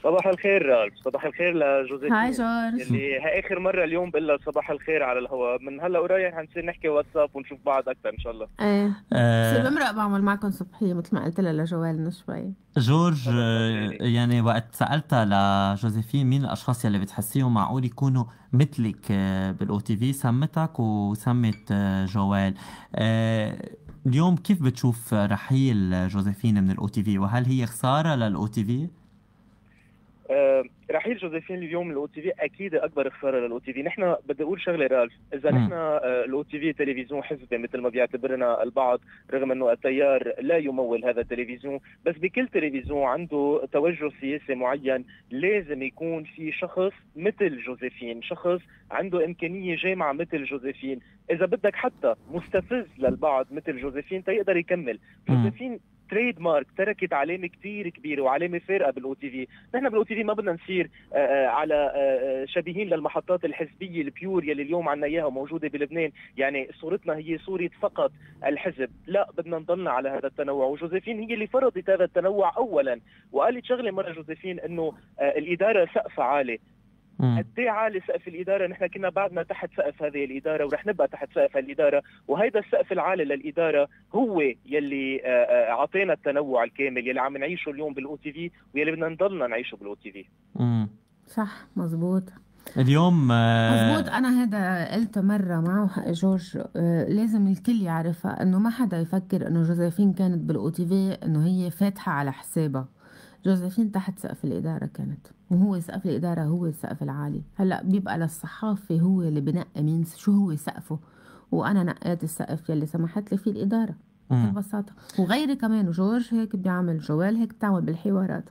صباح الخير رالف صباح الخير لجوزيف هاي جورج اللي هاي اخر مره اليوم بقول لها صباح الخير على الهواء من هلا ورايح حنصير نحكي واتساب ونشوف بعض اكثر ان شاء الله ايه آه. بصير بمرق بعمل معكم صبحيه مثل ما قلت لها لجوال من شوي جورج آه، يعني وقت سالتها لجوزيفين مين الاشخاص يلي بتحسيهم معقول يكونوا مثلك آه، بالاو تي في سمتك وسمت آه، جوال اليوم كيف بتشوف رحيل جوزيفين من الاو تي في وهل هي خساره للاو تي في؟ آه، رحيل جوزيفين اليوم الاو تي في اكيد اكبر خساره للاو تي في نحن بدي اقول شغله رالف اذا نحن الاو تي في تلفزيون حزبي مثل ما بيعتبرنا البعض رغم انه التيار لا يمول هذا التلفزيون بس بكل تلفزيون عنده توجه سياسي معين لازم يكون في شخص مثل جوزيفين شخص عنده امكانيه جامعه مثل جوزيفين اذا بدك حتى مستفز للبعض مثل جوزيفين تيقدر يكمل جوزيفين تريد مارك تركت علامه كثير كبيره وعلامه فارقه بالاو تي في، نحن بالاو تي في ما بدنا نصير آه، آه، على آه، شبيهين للمحطات الحزبيه البيور يلي اليوم عنا اياها موجوده بلبنان، يعني صورتنا هي صوره فقط الحزب، لا بدنا نضلنا على هذا التنوع، وجوزيفين هي اللي فرضت هذا التنوع اولا، وقالت شغله مره جوزيفين انه الاداره سقفها عالي، قد ايه عالي سقف الاداره نحن كنا بعدنا تحت سقف هذه الاداره ورح نبقى تحت سقف الاداره وهذا السقف العالي للاداره هو يلي آه، آه، اعطينا التنوع الكامل يلي عم نعيشه اليوم بالاو تي في ويلي بدنا نضلنا نعيشه بالاو تي في صح مزبوط اليوم آه، مزبوط انا هذا قلت مره مع جورج لازم الكل يعرفها انه ما حدا يفكر انه جوزيفين كانت بالاو تي في انه هي فاتحه على حسابها جوزيفين تحت سقف الإدارة كانت وهو سقف الإدارة هو السقف العالي هلأ بيبقى للصحافة هو اللي بنقي مين شو هو سقفه وأنا نقيت السقف يلي سمحت لي فيه الإدارة ببساطة وغيري كمان جورج هيك بيعمل جوال هيك بتعمل بالحوارات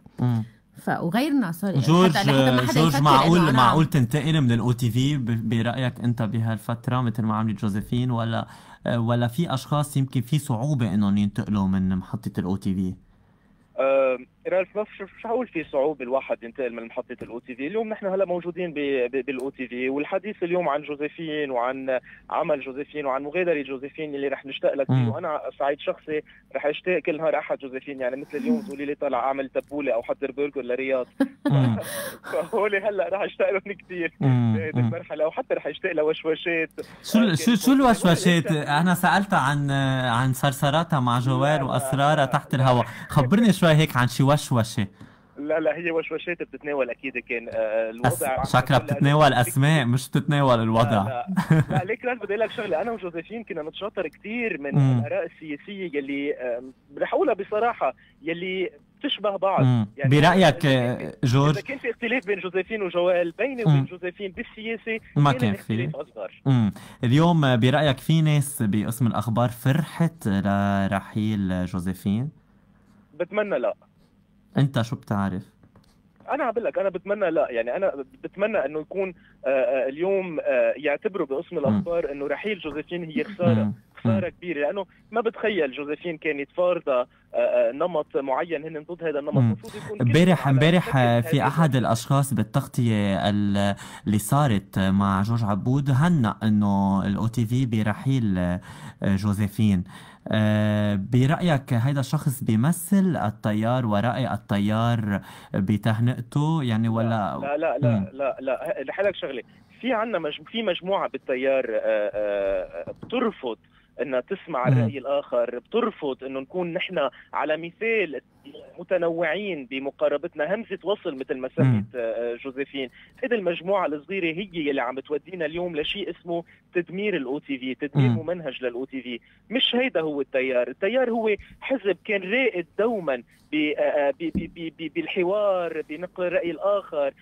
ف وغيرنا سوري جورج حتى ما جورج معقول معقول تنتقل من الاو تي في برايك انت بهالفتره مثل ما عملت جوزيفين ولا ولا في اشخاص يمكن في صعوبه انهم ينتقلوا من محطه الاو آه، تي في؟ التكرار مش حقول في صعوبه الواحد ينتقل من محطه الاو تي في اليوم نحن هلا موجودين بالاو تي في والحديث اليوم عن جوزيفين وعن عمل جوزيفين وعن مغادره جوزيفين اللي رح نشتاق لك فيه وانا سعيد شخصي رح اشتاق كل نهار احد جوزيفين يعني مثل اليوم تقولي لي طلع اعمل تبوله او حضر برجر لرياض فهول هلا رح اشتاق لهم كثير بهذه المرحله وحتى رح اشتاق لوشوشات شو شو الوشوشات انا سالتها عن عن صرصراتها مع جوار واسرارها تحت الهواء خبرني شوي هيك عن شي وشوشه لا لا هي وشوشات بتتناول اكيد كان آه، الوضع أس... بتتناول اسماء مش بتتناول الوضع لا لا, لا ليك راس بدي لك شغله انا وجوزيفين كنا نتشاطر كثير من الاراء السياسيه يلي رح اقولها بصراحه يلي بتشبه بعض يعني برايك جورج اذا كان في اختلاف بين جوزيفين وجوال بيني وبين جوزيفين بالسياسه ما كان في اصغر اليوم برايك في ناس بقسم الاخبار فرحت لرحيل جوزيفين؟ بتمنى لا انت شو بتعرف؟ انا عم لك انا بتمنى لا يعني انا بتمنى انه يكون آه، آه، اليوم آه، يعتبروا باسم الاخبار انه رحيل جوزيفين هي خساره خساره كبيره لانه ما بتخيل جوزيفين كانت فارضه نمط معين هن ضد هذا النمط المفروض يكون امبارح امبارح في احد الاشخاص بالتغطيه اللي صارت مع جورج عبود هنأ انه الاو تي في برحيل جوزيفين برأيك هذا الشخص بيمثل التيار ورأي التيار بتهنئته يعني ولا لا لا لا لا لا, لا. لحالك شغله في عنا مج... في مجموعه بالتيار آه، آه، بترفض انها تسمع الراي الاخر بترفض انه نكون نحن على مثال متنوعين بمقاربتنا همزه وصل مثل ما سميت آه، آه، جوزيفين هذه المجموعه الصغيره هي اللي عم تودينا اليوم لشيء اسمه تدمير الاو تي في تدمير ممنهج للاو تي في مش هيدا هو التيار التيار هو حزب كان رائد دوما آه، بالحوار بنقل الراي الاخر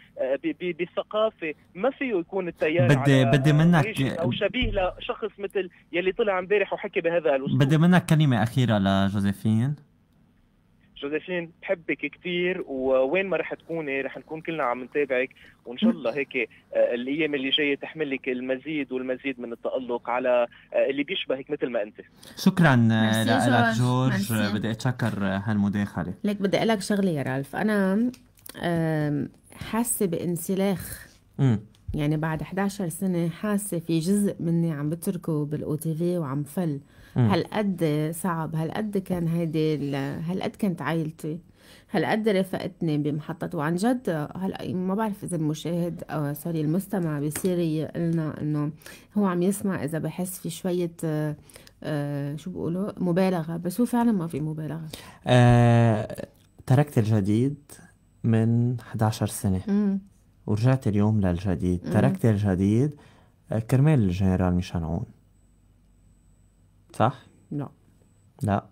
بالثقافه ما فيه يكون التيار بدي بدي منك او شبيه لشخص مثل يلي طلع امبارح صريح وحكي بهذا الاسلوب بدي منك كلمه اخيره لجوزيفين جوزيفين بحبك كثير ووين ما رح تكوني رح نكون كلنا عم نتابعك وان شاء الله هيك آه، الايام اللي جايه تحمل لك المزيد والمزيد من التالق على آه، اللي بيشبهك مثل ما انت شكرا آه، لك جورج بدي اتشكر هالمداخله لك بدي اقول لك شغله يا رالف انا حاسه بانسلاخ يعني بعد 11 سنة حاسة في جزء مني عم بتركه بالاو تي في وعم فل هالقد صعب هالقد كان هيدي هالقد كانت عائلتي هالقد رافقتني بمحطة وعن جد هلا ما بعرف اذا المشاهد او سوري المستمع بيصير يقلنا انه هو عم يسمع اذا بحس في شوية آه شو بقولوا مبالغة بس هو فعلا ما في مبالغة آه تركت الجديد من 11 سنة مم. ورجعت اليوم للجديد تركت الجديد آه، كرمال الجنرال ميشان عون صح؟ لا لا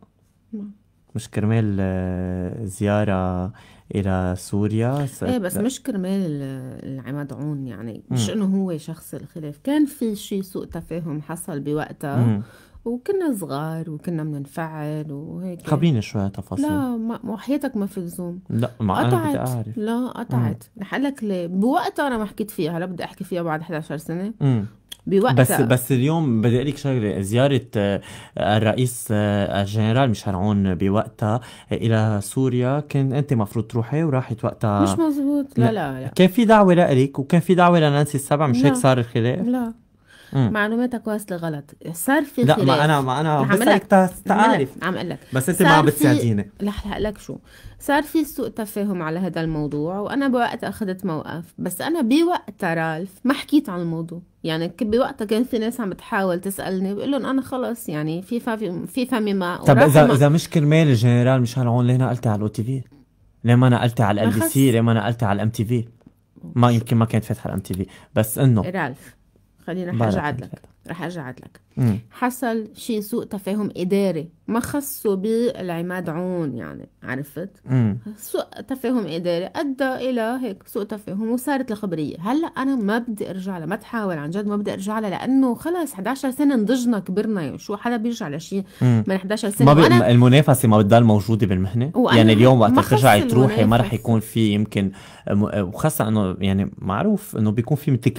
مش كرمال آه، زيارة إلى سوريا س... ايه بس مش كرمال آه، العماد عون يعني مش إنه هو شخص الخلاف كان في شيء سوء تفاهم حصل بوقتها وكنا صغار وكنا بننفعل وهيك خبريني شوي تفاصيل لا ما وحياتك ما في لزوم لا ما قطعت. انا بدي اعرف لا قطعت رح اقول لك ليه بوقتها انا ما حكيت فيها هلا بدي احكي فيها بعد 11 سنه امم بوقتها بس بس اليوم بدي اقول لك شغله زياره آه، الرئيس آه، الجنرال ميشيل عون بوقتها آه، الى سوريا كان انت مفروض تروحي وراحت وقتها مش مزبوط لا لا لا, لا. كان في دعوه لك وكان في دعوه لنانسي السبع مش هيك صار الخلاف لا مم. معلوماتك واصله غلط في لا خلاف. ما انا ما انا عم بسالك تعرف عم اقول لك بس انت ما عم بتساعديني رح هقول لك شو صار في سوء تفاهم على هذا الموضوع وانا بوقت اخذت موقف بس انا بوقتها رالف ما حكيت عن الموضوع يعني بوقتها كان في ناس عم بتحاول تسالني بقول لهم انا خلص يعني في فافي في فمي ما طب اذا اذا مش كرمال الجنرال مشان عون ليه نقلتي على الاو تي في؟ ليه ما نقلتي على ال بي سي؟ ليه ما نقلتي على الام تي في؟ ما يمكن ما كانت فاتحه الام تي في بس انه رالف خلينا راح ارجع لك راح ارجع لك حصل شيء سوء تفاهم اداري ما خصه بالعماد عون يعني عرفت سوء تفاهم اداري ادى الى هيك سوء تفاهم وصارت الخبريه هلا انا ما بدي ارجع لها ما تحاول عن جد ما بدي ارجع لها لانه خلص 11 سنه نضجنا كبرنا يعني. شو حدا بيرجع لشيء من 11 سنه ما بي... وأنا... المنافسه ما بتضل موجوده بالمهنه يعني اليوم وقت ترجعي تروحي ما راح يكون في يمكن وخاصه انه يعني معروف انه بيكون في مثل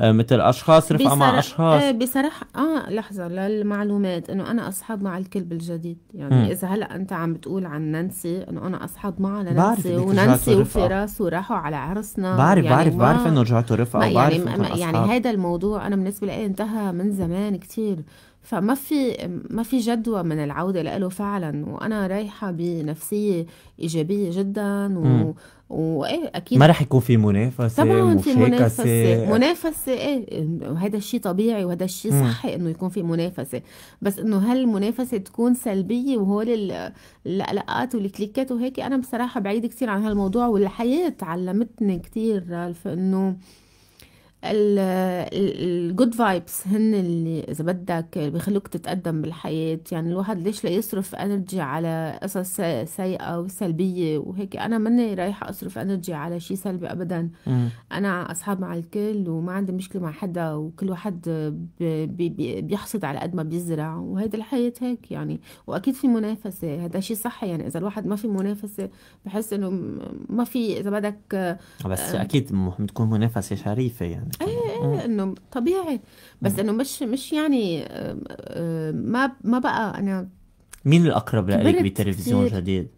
آه، مثل اشخاص رفقه مع اشخاص آه، بصراحه اه لحظه للمعلومات انه انا اصحاب مع الكلب الجديد يعني اذا هلا انت عم بتقول عن نانسي انه انا اصحاب معها لنانسي ونانسي وفراس وراحوا على عرسنا بعرف يعني بعرف ما... بعرف انه رجعتوا رفقه بعرف يعني, يعني هذا الموضوع انا بالنسبه لي انتهى من زمان كثير فما في ما في جدوى من العوده له فعلا وانا رايحه بنفسيه ايجابيه جدا و... م. اكيد ما راح يكون في منافسه طبعا في منافسه منافسه ايه وهذا الشيء طبيعي وهذا الشيء صحي انه يكون في منافسه بس انه هالمنافسه تكون سلبيه وهول القلقات والكليكات وهيك انا بصراحه بعيد كثير عن هالموضوع والحياه علمتني كثير رالف انه الجود فايبس هن اللي اذا بدك بيخلوك تتقدم بالحياه يعني الواحد ليش لا يصرف انرجي على قصص سيئه وسلبيه وهيك انا ماني رايحه اصرف انرجي على شيء سلبي ابدا م. انا اصحاب مع الكل وما عندي مشكله مع حدا وكل واحد بي بي بيحصد على قد ما بيزرع وهيدي الحياه هيك يعني واكيد في منافسه هذا شيء صحي يعني اذا الواحد ما في منافسه بحس انه ما في اذا بدك بس آه اكيد تكون منافسه شريفه يعني يعني ايه ايه انه طبيعي بس انه مش مش يعني آه، آه، ما ما بقى انا مين الاقرب لك بتلفزيون جديد؟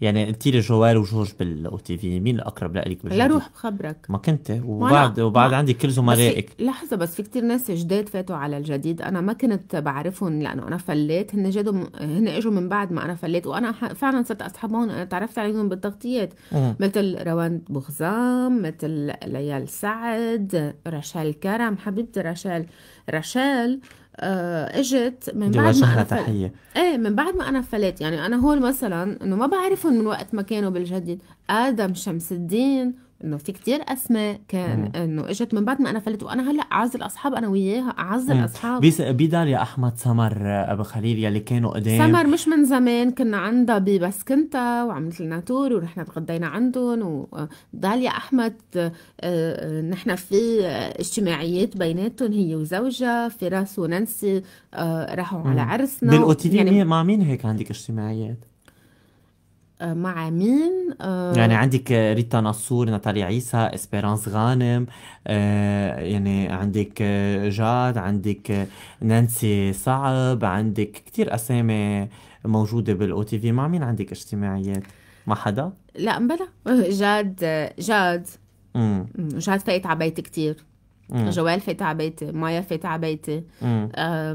يعني انت لجوال وجورج بالاو تي في مين الاقرب لك بالجوال؟ لا روح بخبرك ما كنت وبعد وبعد ما. عندي كل زملائك لحظه بس في كتير ناس جداد فاتوا على الجديد انا ما كنت بعرفهم لانه انا فليت هن جادوا هن اجوا من بعد ما انا فليت وانا فعلا صرت اصحابهم تعرفت عليهم بالتغطيات مثل روان بوخزام مثل ليال سعد رشال كرم حبيبتي رشال رشال آه، اجت من بعد ما أنا تحية ايه من بعد ما انا فلت يعني انا هول مثلا انه ما بعرفهم من وقت ما كانوا بالجديد ادم شمس الدين انه في كتير اسماء كان انه اجت من بعد ما انا فلت وانا هلا اعز الاصحاب انا وياها اعز الاصحاب بدار يا احمد سمر ابو خليل يلي كانوا قدام سمر مش من زمان كنا عندها ببسكنتا وعملت لنا تور ورحنا تغدينا عندهم وداليا احمد آه، آه، نحن في اجتماعيات بيناتهم هي وزوجها فراس ونانسي آه، راحوا على عرسنا بالاوتيلي يعني مع مين هيك عندك اجتماعيات؟ مع مين آه، يعني عندك ريتا نصور ناتاليا عيسى اسبيرانس غانم آه، يعني عندك آه، جاد عندك نانسي صعب عندك كتير اسامي موجوده بالاو تي في مع مين عندك اجتماعيات مع حدا لا بلا جاد جاد جاد فايت على بيت كثير جوال على بيتي مايا على بيتي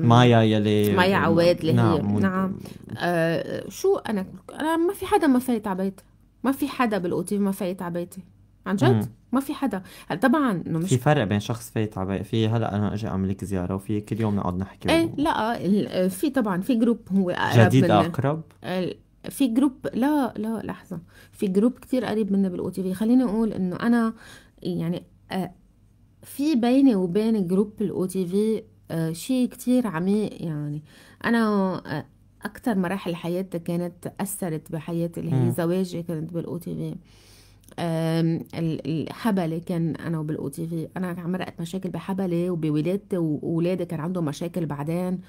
مايا يلي مايا عواد اللي نعم. هي نعم, نعم. آه شو انا انا ما في حدا ما فايت بيتي ما في حدا بالاوتيف ما فايت بيتي عن جد ما في حدا هلا طبعا انه مش في فرق بين شخص فايت على في هلا انا اجي اعمل لك زياره وفي كل يوم نقعد نحكي ايه لا في طبعا في جروب هو اقرب جديد من... اقرب في جروب لا لا لحظه في جروب كتير قريب مني بالاو تي في خليني اقول انه انا يعني آه، في بيني وبين جروب الاو آه، تي في شيء كتير عميق يعني انا آه، اكتر مراحل حياتي كانت اثرت بحياتي اللي هي زواجي كانت بالاو تي في الحبلي كان انا وبالاو تي في انا مرقت مشاكل بحبلي وبولادتي واولادي كان عندهم مشاكل بعدين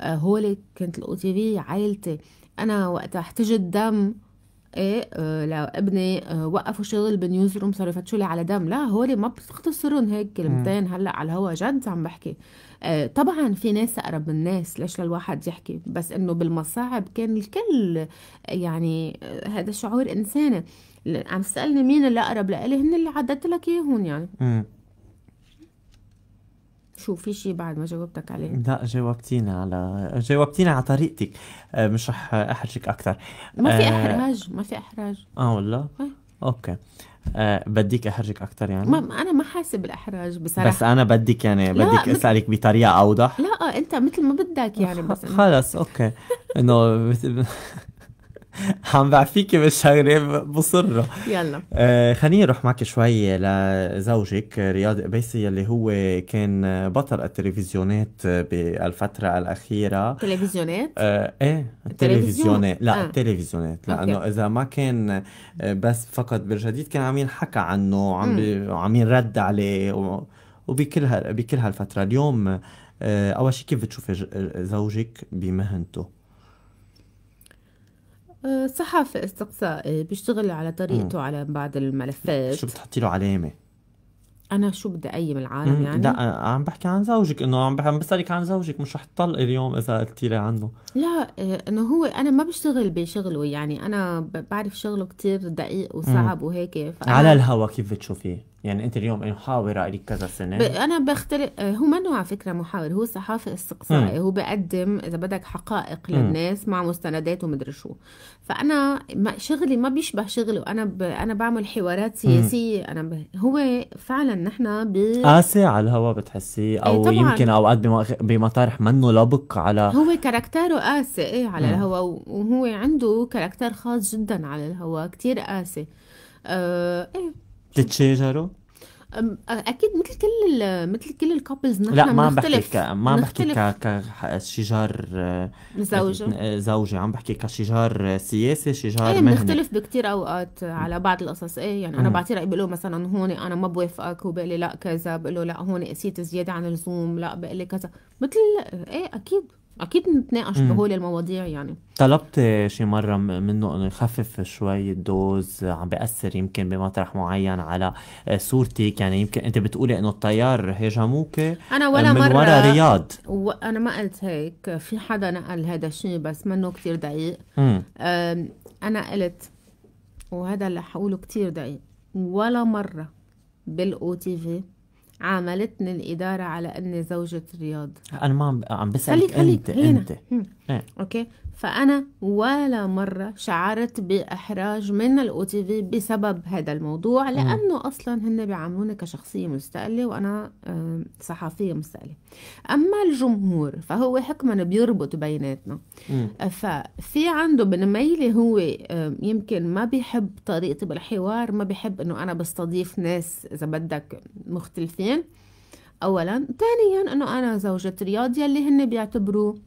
آه، هولي كانت الاو تي في عائلتي انا وقتها احتجت دم ايه آه، لو ابني آه، وقفوا شغل بنيوز روم صاروا يفتشوا لي على دم لا هول ما بتختصرهم هيك كلمتين هلا على الهوا جد عم بحكي آه، طبعا في ناس اقرب من ناس ليش للواحد يحكي بس انه بالمصاعب كان الكل يعني هذا شعور انساني عم تسالني مين اللي اقرب لإلي هن اللي عدت لك اياهم يعني شو في شيء بعد ما جاوبتك عليه؟ لا جاوبتينا على جاوبتينا على طريقتك آه، مش رح احرجك اكثر ما في آه، احراج ما في احراج اه والله؟ إيه. اوكي أه بديك احرجك اكثر يعني ما انا ما حاسه بالاحراج بصراحه بس انا بدك يعني بدك اسالك بطريقه اوضح لا انت مثل ما بدك يعني بس خلص اوكي انه عم بعفيك بالشغله بصره يلا آه خليني اروح معك شوي لزوجك رياض قبيسي يلي هو كان بطل التلفزيونات بالفتره الاخيره تلفزيونات؟ آه ايه التلفزيونات لا آه. التلفزيونات لانه اذا ما كان بس فقط بالجديد كان عم ينحكى عنه وعم عم ينرد عليه وبكل بكل هالفتره اليوم آه اول شيء كيف بتشوفي زوجك بمهنته؟ صحافي استقصائي بيشتغل على طريقته على بعض الملفات شو بتحطي له علامه؟ انا شو بدي اقيم العالم يعني؟ لا عم بحكي عن زوجك انه عم عم بسالك عن زوجك مش رح تطلقي اليوم اذا قلتي لي عنه لا آه، انه هو انا ما بشتغل بشغله يعني انا بعرف شغله كتير دقيق وصعب وهيك على الهوا كيف بتشوفيه؟ يعني انت اليوم محاوره لك كذا سنه ب... انا بختلف آه، هو منه على فكره محاور هو صحافي استقصائي هو بقدم اذا بدك حقائق للناس م. مع مستندات ومدري شو فانا ما شغلي ما بيشبه شغلي وانا ب... انا بعمل حوارات سياسيه م. انا ب... هو فعلا نحن ب قاسي على الهوا بتحسيه إيه، او ايه يمكن اوقات بم... بمطارح منه لبق على هو كاركتره قاسي ايه على الهوا وهو عنده كاركتر خاص جدا على الهوا كتير قاسي أه... ايه تتشاجروا اكيد مثل كل مثل كل الكابلز نحن لا ما عم بحكي ك... ما عم بحكي ك... كشجار آه، زوجة أه، زوجة عم بحكي كشجار آه، سياسي شجار ايه بنختلف بكثير اوقات على بعض القصص ايه يعني انا بعطي رايي بقول له مثلا هون انا ما بوافقك وبقول لي لا كذا بقول له لا هون قسيت زياده عن اللزوم لا بقول لي كذا مثل ايه اكيد اكيد نتناقش بهول المواضيع يعني طلبت شي مره منه انه يخفف شوي الدوز عم بأثر يمكن بمطرح معين على آه، صورتك يعني يمكن انت بتقولي انه الطيار هجموك انا آه، ولا من مره ورا رياض انا ما قلت هيك في حدا نقل هذا الشيء بس منه كتير دقيق انا قلت وهذا اللي حقوله كتير دقيق ولا مره بالاو تي في عاملتني الإدارة على أني زوجة رياض أنا ما عم بسألك خليك خليك أنت هنا. أنت إيه. أوكي فأنا ولا مرة شعرت بإحراج من الأو تي في بسبب هذا الموضوع لأنه أصلا هن بيعاملوني كشخصية مستقلة وأنا صحفية مستقلة أما الجمهور فهو حكما بيربط بيناتنا ففي عنده بالميلة هو يمكن ما بيحب طريقتي بالحوار ما بيحب أنه أنا بستضيف ناس إذا بدك مختلفين زين اولا ثانيا انه انا زوجة رياض يلي هن بيعتبروه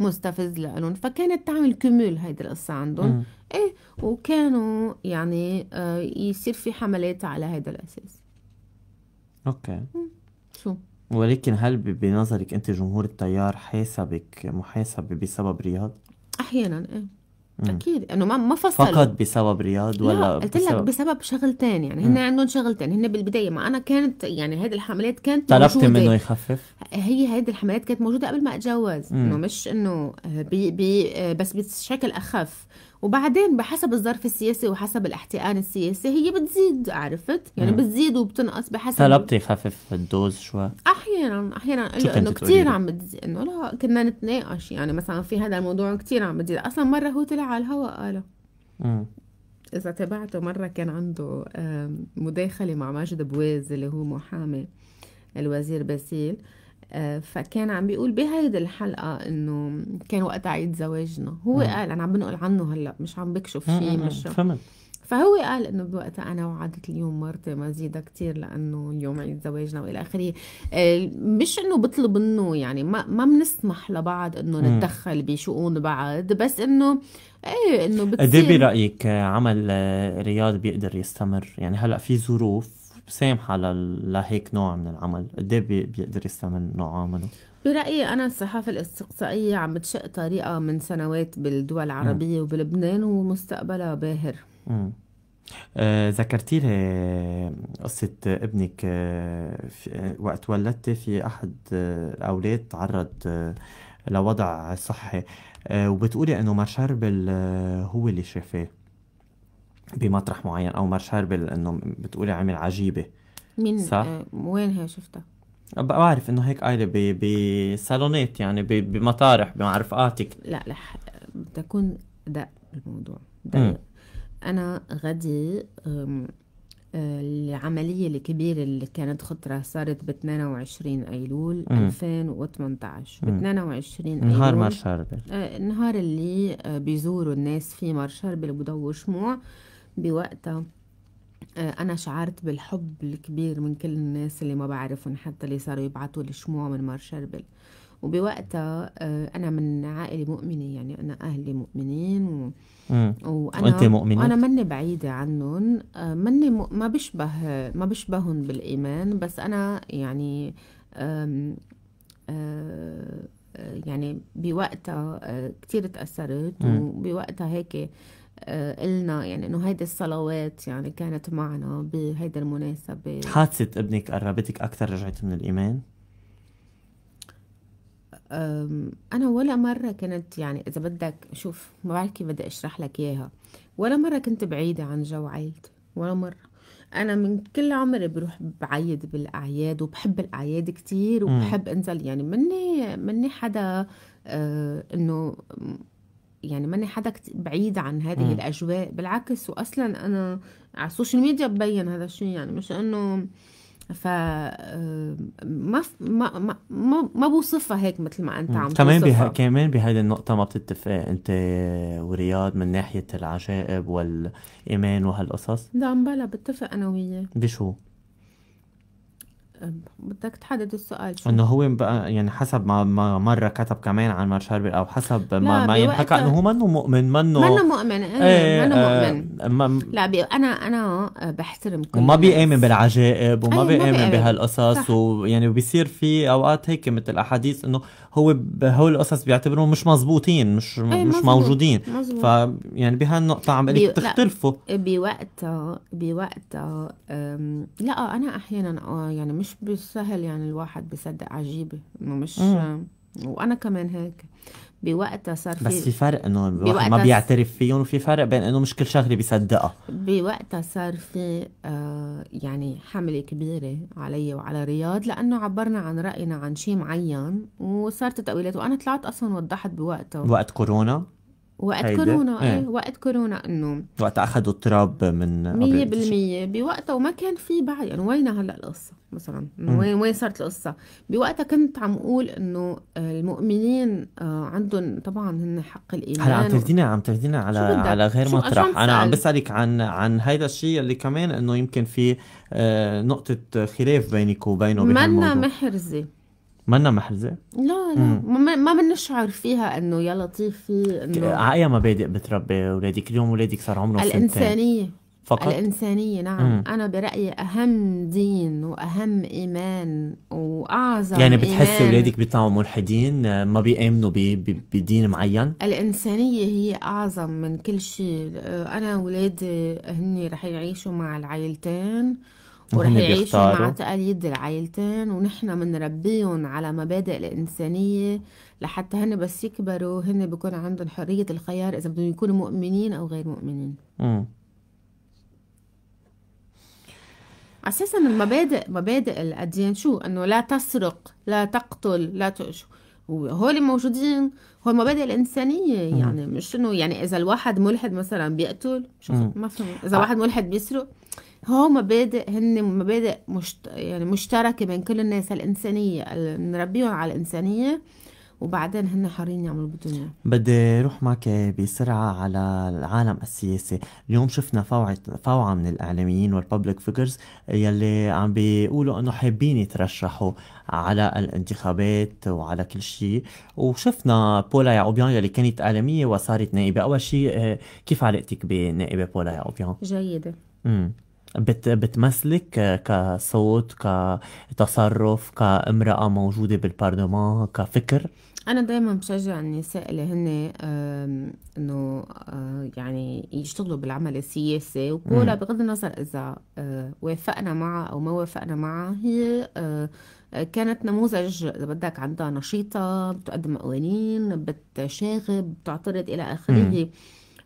مستفز لهم فكانت تعمل كمول هيدي القصة عندهم ايه وكانوا يعني آه يصير في حملات على هذا الاساس اوكي شو ولكن هل بنظرك انت جمهور التيار حاسبك محاسبه بسبب رياض؟ احيانا ايه اكيد انه ما ما فصل فقط بسبب رياض ولا قلت لك بسبب, بسبب شغلتين يعني هن عندهم شغلتين هن بالبدايه ما انا كانت يعني هذه الحملات كانت طلبت منه يخفف هي هذه الحملات كانت موجوده قبل ما اتجوز انه مش انه بي بي بس بشكل اخف وبعدين بحسب الظرف السياسي وحسب الاحتقان السياسي هي بتزيد عرفت يعني بتزيد وبتنقص بحسب طلبتي يخفف الدوز شوي احيانا احيانا قال انه كثير عم بتزيد انه لا كنا نتناقش يعني مثلا في هذا الموضوع كثير عم بتزيد اصلا مره هو طلع على الهواء قاله اذا تابعته مره كان عنده مداخله مع ماجد بويز اللي هو محامي الوزير باسيل آه، فكان عم بيقول بهيدي الحلقة إنه كان وقت عيد زواجنا هو مم. قال أنا عم بنقل عنه هلأ مش عم بكشف شيء مش فهمت فهو قال انه بوقتها انا وعدت اليوم مرتي ما زيدها كثير لانه اليوم عيد زواجنا والى اخره آه، مش انه بطلب منه يعني ما ما بنسمح لبعض انه نتدخل بشؤون بعض بس انه ايه انه إيه بتصير قد برايك عمل رياض بيقدر يستمر يعني هلا في ظروف سامحه لهيك نوع من العمل قد إيه بيقدر يستمر نوع عمله برأيي أنا الصحافة الاستقصائية عم بتشق طريقة من سنوات بالدول العربية م. وبلبنان ومستقبلها باهر امم ذكرتي لي قصة ابنك آه، آه، وقت ولدتي في أحد الأولاد تعرض لوضع صحي وبتقولي إنه مرشار هو اللي شافاه بمطرح معين او مار شاربل انه بتقولي عمل عجيبه مين صح؟ آه، وين هي شفتها؟ بعرف انه هيك قايله بصالونات يعني بمطارح مع رفقاتك لا لا تكون دق الموضوع دق انا غدي آه، العملية الكبيرة اللي كانت خطرة صارت ب 28 أيلول مم. 2018 ب 22 أيلول آه، نهار مار شربل النهار اللي بيزوروا الناس فيه مار شربل شموع بوقتها آه، انا شعرت بالحب الكبير من كل الناس اللي ما بعرفهم حتى اللي صاروا يبعثوا لي شموع من مار شربل وبوقتها آه، انا من عائله مؤمنه يعني انا اهلي مؤمنين و... وانا وانت مؤمنة وانا مني بعيده عنهم آه، مني م... ما بشبه ما بشبههم بالايمان بس انا يعني أم... أم... يعني بوقتها كتير تأثرت وبوقتها هيك آه، قلنا يعني إنه هيدي الصلوات يعني كانت معنا بهيدي المناسبة حادثة ابنك قربتك أكثر رجعت من الإيمان؟ أنا ولا مرة كنت يعني إذا بدك شوف ما بعرف كيف بدي أشرح لك إياها ولا مرة كنت بعيدة عن جو عيلتي ولا مرة أنا من كل عمري بروح بعيد بالأعياد وبحب الأعياد كتير وبحب أنزل يعني مني مني حدا آه إنه يعني ماني حدا بعيد عن هذه م. الاجواء بالعكس واصلا انا على السوشيال ميديا ببين هذا الشيء يعني مش انه ف آه، ما ما ما, ما بوصفها هيك مثل ما انت عم كمان بها كمان بهيدي النقطه ما بتتفق انت ورياض من ناحيه العجائب والايمان وهالقصص لا بلا بتفق انا وياه بشو بدك تحدد السؤال شو انه هو بقى يعني حسب ما, ما مره كتب كمان عن مارشال او حسب ما, ما ينحكى انه هو منه مؤمن منه منه مؤمن ايه, إيه، منه إيه، مؤمن آه ما لا انا انا بحترم كل وما بيامن بالعجائب وما أيه بيامن بهالقصص ويعني بيصير في اوقات هيك مثل احاديث انه هو بهول القصص بيعتبرهم مش مزبوطين مش أيه مش مزبوط. موجودين مزبوط. ف يعني بهالنقطه عم لك بتختلفوا بوقتها بوقتها آه، لا انا احيانا آه، يعني مش مش بالسهل يعني الواحد بيصدق عجيبة انه مش مم. وانا كمان هيك بوقتها صار في بس في فرق انه الواحد ما بيعترف فيهم وفي فرق بين انه مش كل شغله بيصدقها بوقتها صار في آه يعني حمله كبيره علي وعلى رياض لانه عبرنا عن راينا عن شيء معين وصارت تاويلات وانا طلعت اصلا وضحت بوقتها وقت كورونا وقت كورونا ايه. ايه وقت كورونا انه وقت اخذوا التراب من 100% بوقتها وما كان في بعد يعني وين هلا القصه مثلا وين وين صارت القصه بوقتها كنت عم اقول انه آه، المؤمنين آه، عندهم طبعا هن حق الايمان هلا عم تردينا عم تردينا على على غير مطرح انا عم بسالك عن عن هذا الشيء اللي كمان انه يمكن في آه، نقطه خلاف بينك وبينه بهالموضوع منا محرزه منا محرزة؟ لا لا ما, ما بنشعر فيها انه يا لطيف في انه آه، على اي مبادئ بتربي اولادك؟ اليوم اولادك صار عمرهم الانسانية سنتين. فقط الإنسانية نعم مم. أنا برأيي أهم دين وأهم إيمان وأعظم يعني بتحسي أولادك بيطلعوا ملحدين آه، ما بيآمنوا بدين معين؟ الإنسانية هي أعظم من كل شيء آه، أنا أولادي هن رح يعيشوا مع العائلتين وراح يعيشوا مع تقاليد العائلتين ونحن بنربيهم على مبادئ الإنسانية لحتى هن بس يكبروا هن بكون عندهم حرية الخيار إذا بدهم يكونوا مؤمنين أو غير مؤمنين امم أساسا المبادئ مبادئ الأديان شو إنه لا تسرق لا تقتل لا تقش وهول موجودين هو المبادئ الإنسانية يعني مش إنه يعني إذا الواحد ملحد مثلا بيقتل شو ما فهم إذا آه. واحد ملحد بيسرق هو مبادئ هن مبادئ مشت... يعني مشتركة بين كل الناس الإنسانية نربيهم على الإنسانية وبعدين هن حرين يعملوا بدهم بدي اروح معك بسرعه على العالم السياسي، اليوم شفنا فوعه فوعه من الاعلاميين والببليك فيجرز يلي عم بيقولوا انه حابين يترشحوا على الانتخابات وعلى كل شيء، وشفنا بولا ياوبيان يلي كانت اعلاميه وصارت نائبه، اول شيء آه، كيف علاقتك بنائبه بولا ياوبيان؟ جيده امم بت بتمثلك كصوت كتصرف كامرأة موجودة بالبرلمان كفكر أنا دايما بشجع النساء اللي هن إنه آه، يعني يشتغلوا بالعمل السياسي وكلها بغض النظر إذا آه، وافقنا معها أو ما وافقنا معها هي آه، كانت نموذج إذا بدك عندها نشيطة بتقدم قوانين بتشاغب بتعترض إلى آخره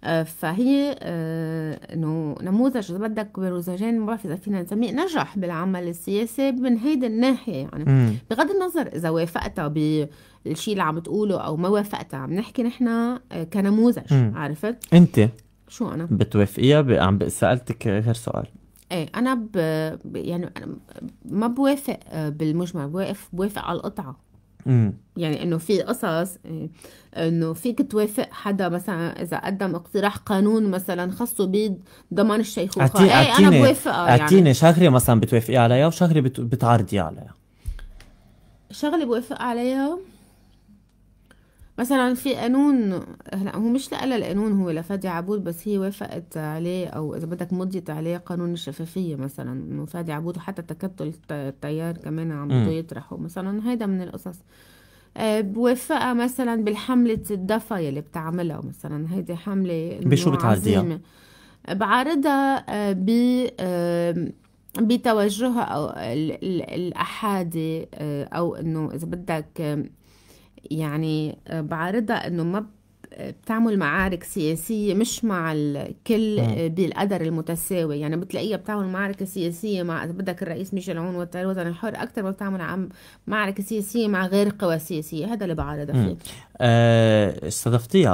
آه، فهي آه، انه نموذج اذا بدك بروزاجين ما بعرف اذا فينا نسميه نجح بالعمل السياسي من هيدي الناحيه يعني مم. بغض النظر اذا وافقتها بالشيء اللي عم تقوله او ما وافقتها عم نحكي نحن آه، كنموذج مم. عرفت انت شو انا بتوافقيها ب... عم سالتك غير سؤال ايه انا ب... يعني ما بوافق بالمجمل بوافق بوافق على القطعه يعني انه في قصص آه، انه فيك توافق حدا مثلا اذا قدم اقتراح قانون مثلا خاصه بضمان الشيخوخه أتي... ايه أتيني... انا بوافقها آه، يعني اعطيني شغله مثلا بتوافقي عليها وشغله بتعارضي عليها شغله بوافق عليها مثلا في قانون هلا هو مش لقى القانون هو لفادي عبود بس هي وافقت عليه او اذا بدك مضيت عليه قانون الشفافيه مثلا انه فادي عبود وحتى تكتل التيار كمان عم بده يطرحه مثلا هيدا من القصص آه، بوافقها مثلا بالحملة الدفا يلي بتعملها مثلا هيدي حملة بشو بتعرضيها؟ بعارضها آه، ب آه، بتوجهها او الاحادي او انه اذا بدك يعني آه، بعارضها انه ما آه، بتعمل معارك سياسية مش مع الكل آه، بالقدر المتساوي يعني بتلاقيها بتعمل معركة سياسية مع بدك الرئيس ميشيل عون والتيار الوطني الحر أكثر ما بتعمل عم معركة سياسية مع غير قوى سياسية هذا اللي بعارضها فيه أه استضفتيها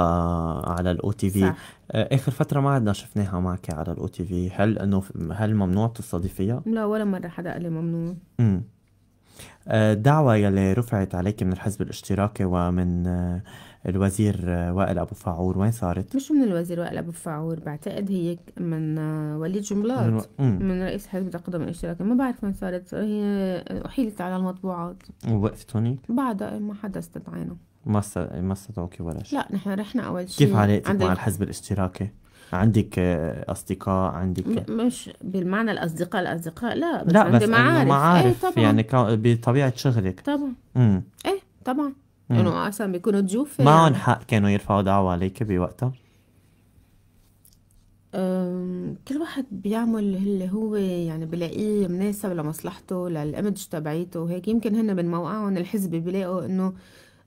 على الأو تي في اخر فتره ما عدنا شفناها معك على الاو تي في هل انه هل ممنوع تستضيفيها لا ولا مره حدا قال لي ممنوع امم الدعوة يلي رفعت عليك من الحزب الاشتراكي ومن آه، الوزير آه، وائل أبو فاعور وين صارت؟ مش من الوزير وائل أبو فاعور بعتقد هي من آه، وليد جملات من, و... من رئيس حزب التقدم الاشتراكي ما بعرف وين صارت هي أحيلت على المطبوعات ووقفت هونيك؟ بعدها ما حدا استدعينا ما ما استدعوكي ولا شيء لا نحن رحنا أول شيء كيف علاقتك مع الحزب الاشتراكي؟ عندك آه، أصدقاء عندك مش بالمعنى الأصدقاء الأصدقاء لا بس لا عندي بس معارف يعني إيه، معارف ايه طبعا. يعني بطبيعة شغلك طبعا امم إيه طبعا إنه أصلا بيكونوا ضيوف معهم يعني. حق كانوا يرفعوا دعوة عليك بوقتها كل واحد بيعمل اللي هو يعني بلاقيه مناسب لمصلحته للامج تبعيته وهيك يمكن هن من موقعهم الحزبي بيلاقوا إنه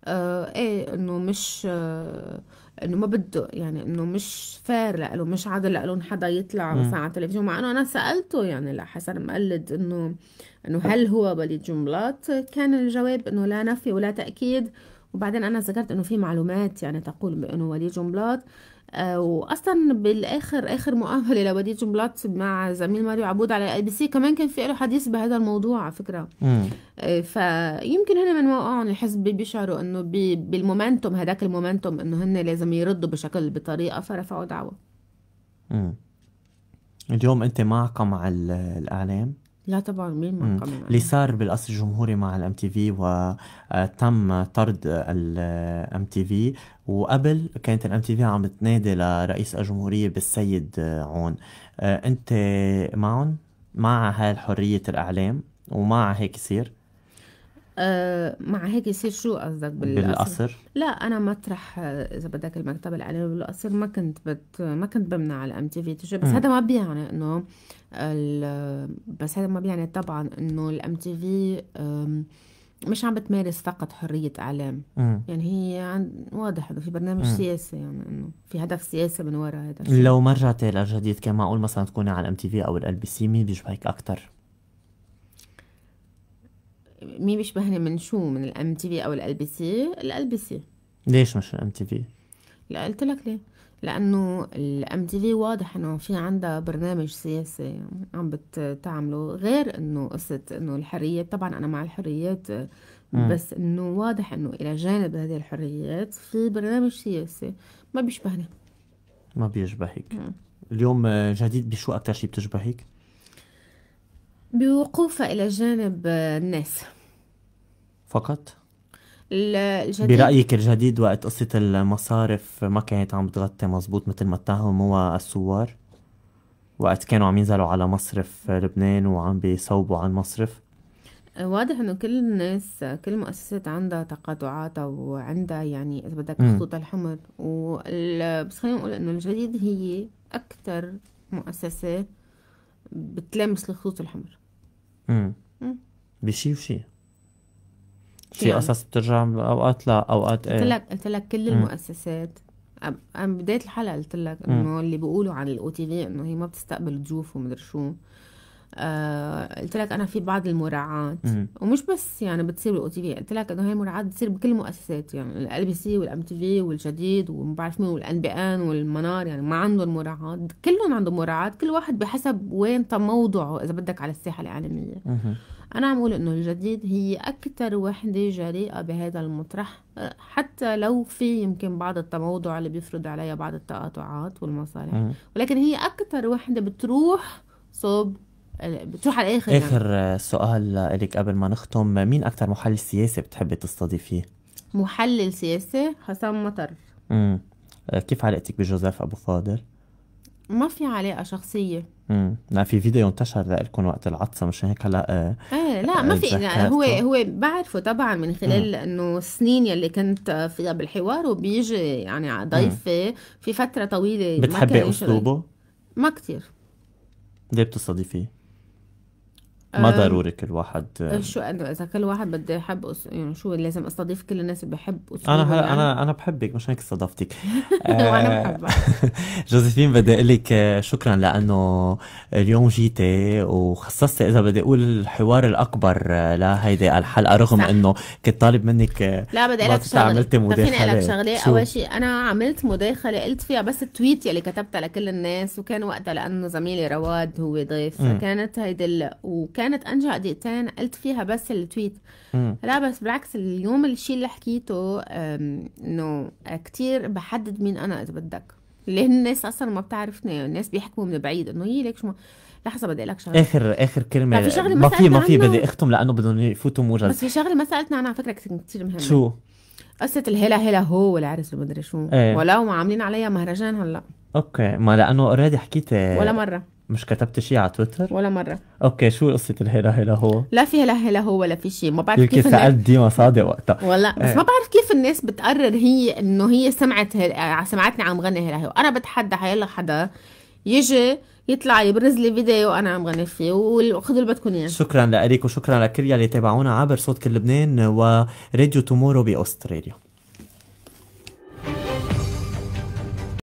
آه إيه إنه مش آه انه ما بده يعني انه مش فير لإله مش عادل لإله حدا يطلع مثلا على التلفزيون مع انه انا سالته يعني لحسن مقلد انه انه هل هو بلي جملات كان الجواب انه لا نفي ولا تاكيد وبعدين انا ذكرت انه في معلومات يعني تقول بانه وليد جملات آه، واصلا بالاخر اخر مقابله لوديت بلات مع زميل ماريو عبود على اي بي سي كمان كان في له حديث بهذا الموضوع على فكره آه، فيمكن هن من موقعهم الحزب بيشعروا انه بي بالمومنتوم هذاك المومنتوم انه هن لازم يردوا بشكل بطريقه فرفعوا دعوه امم اليوم انت معك مع الاعلام لا طبعا مين ما قام اللي صار بالقصر الجمهوري مع الام تي في وتم آه، طرد الام آه، تي في وقبل كانت الام تي في عم تنادي لرئيس الجمهوريه بالسيد آه، عون انت معهم مع هاي حريه الاعلام ومع هيك يصير مع هيك يصير شو قصدك بالقصر؟ لا انا مطرح اذا بدك المكتب الاعلامي بالقصر ما كنت بت ما كنت بمنع الام تي في تجي بس هذا ما بيعني انه بس هذا ما بيعني طبعا انه الام تي في مش عم بتمارس فقط حرية إعلام مم. يعني هي عن واضح إنه في برنامج مم. سياسي يعني إنه في هدف سياسي من وراء هذا الشيء. لو ما رجعتي للجديد كان معقول مثلا تكوني على الام تي في أو ال بي سي مين بيشبهك أكثر؟ مين بيشبهني من شو من الام تي في أو ال بي سي؟ ال بي سي ليش مش الام تي في؟ لا قلت لك ليه لأنه الأم تي في واضح إنه في عندها برنامج سياسي عم بتعمله غير إنه قصة إنه الحريات طبعا أنا مع الحريات بس إنه واضح إنه إلى جانب هذه الحريات في برنامج سياسي ما بيشبهني ما بيشبهك اليوم آه، جديد بشو أكثر شيء بتشبهك؟ بوقوفها إلى جانب آه، الناس فقط؟ الجديد برأيك الجديد وقت قصة المصارف ما كانت عم تغطي مزبوط مثل ما اتهموها الثوار وقت كانوا عم ينزلوا على مصرف لبنان وعم بيصوبوا عن مصرف واضح انه كل الناس كل مؤسسات عندها تقاطعاتها وعندها يعني اذا بدك خطوط الحمر بس خلينا نقول انه الجديد هي اكثر مؤسسه بتلامس الخطوط الحمر امم بشي وشي في نعم. قصص بترجع اوقات لا اوقات ايه قلت لك قلت لك كل المؤسسات انا بدايه الحلقه قلت لك انه اللي بيقولوا عن الاو تي في انه هي ما بتستقبل ضيوف ومدري شو آه، قلت لك انا في بعض المراعاه ومش بس يعني بتصير بالاو تي في قلت لك انه هي المراعاه بتصير بكل المؤسسات يعني ال بي سي والام تي في والجديد وما بعرف مين والان بي ان والمنار يعني ما عندهم مراعاه كلهم عندهم مراعاه كل واحد بحسب وين موضعه اذا بدك على الساحه الاعلاميه انا عم اقول انه الجديد هي اكثر وحده جريئه بهذا المطرح حتى لو في يمكن بعض التموضع اللي بيفرض عليها بعض التقاطعات والمصالح ولكن هي اكثر وحده بتروح صوب بتروح على الاخر اخر يعني. سؤال لك قبل ما نختم مين اكثر محلل سياسي بتحبي تستضيفيه محلل سياسي حسام مطر امم كيف علاقتك بجوزيف ابو فاضل ما في علاقة شخصية امم لا في فيديو انتشر لكم وقت العطسة مشان هيك هلا آه، ايه لا ما في يعني هو هو بعرفه طبعا من خلال انه السنين يلي كنت فيها بالحوار وبيجي يعني ضيفي في فترة طويلة بتحبي اسلوبه؟ ما كثير ليه بتستضيفيه؟ ما ضروري كل واحد أه، شو اذا كل واحد بده يحب أس... يعني شو لازم استضيف كل الناس اللي بحب انا هلا يعني؟ انا انا بحبك مش هيك استضفتك أه، وانا بحبك جوزيفين بدي اقول لك أه، شكرا لانه اليوم جيتي وخصصتي اذا بدي اقول الحوار الاكبر لهيدي الحلقه رغم صح. انه كنت طالب منك لا بدي اقول لك شغله عملتي مداخله اقول لك شغله اول شيء انا عملت مداخله قلت فيها بس التويت يلي كتبتها لكل الناس وكان وقتها لانه زميلي رواد هو ضيف كانت هيدي ال... وكان كانت انجع دقيقتين قلت فيها بس التويت لا بس بالعكس اليوم الشيء اللي حكيته انه كتير بحدد مين انا اذا بدك ليه الناس اصلا ما بتعرفني الناس بيحكموا من بعيد انه هي ليك شو ما... لحظه إيه بدي لك شغله اخر اخر كلمه ما في شغله ما في ما في بدي اختم لانه بدهم يفوتوا موجز بس في شغله ما سالتنا عنها على فكره كثير مهمه شو قصه الهلا هلا هو والعرس المدري شو ايه. ولو ما عاملين عليها مهرجان هلا اوكي ما لانه اوريدي حكيت آه، ولا مره مش كتبت شيء على تويتر؟ ولا مرة اوكي شو قصة الهلا هلا هو؟ لا في هلا هلا هو ولا في شيء ما بعرف كيف يمكن سألت ديما صادق وقتها ولا بس إيه. ما بعرف كيف الناس بتقرر هي انه هي سمعت هل... آه، سمعتني عم غني هلا هو وانا بتحدى حيلا حدا يجي يطلع يبرز لي فيديو انا عم غني فيه وخذوا اللي بدكم اياه شكرا لك وشكرا لكل يلي تابعونا عبر صوت كل لبنان وراديو تومورو باستراليا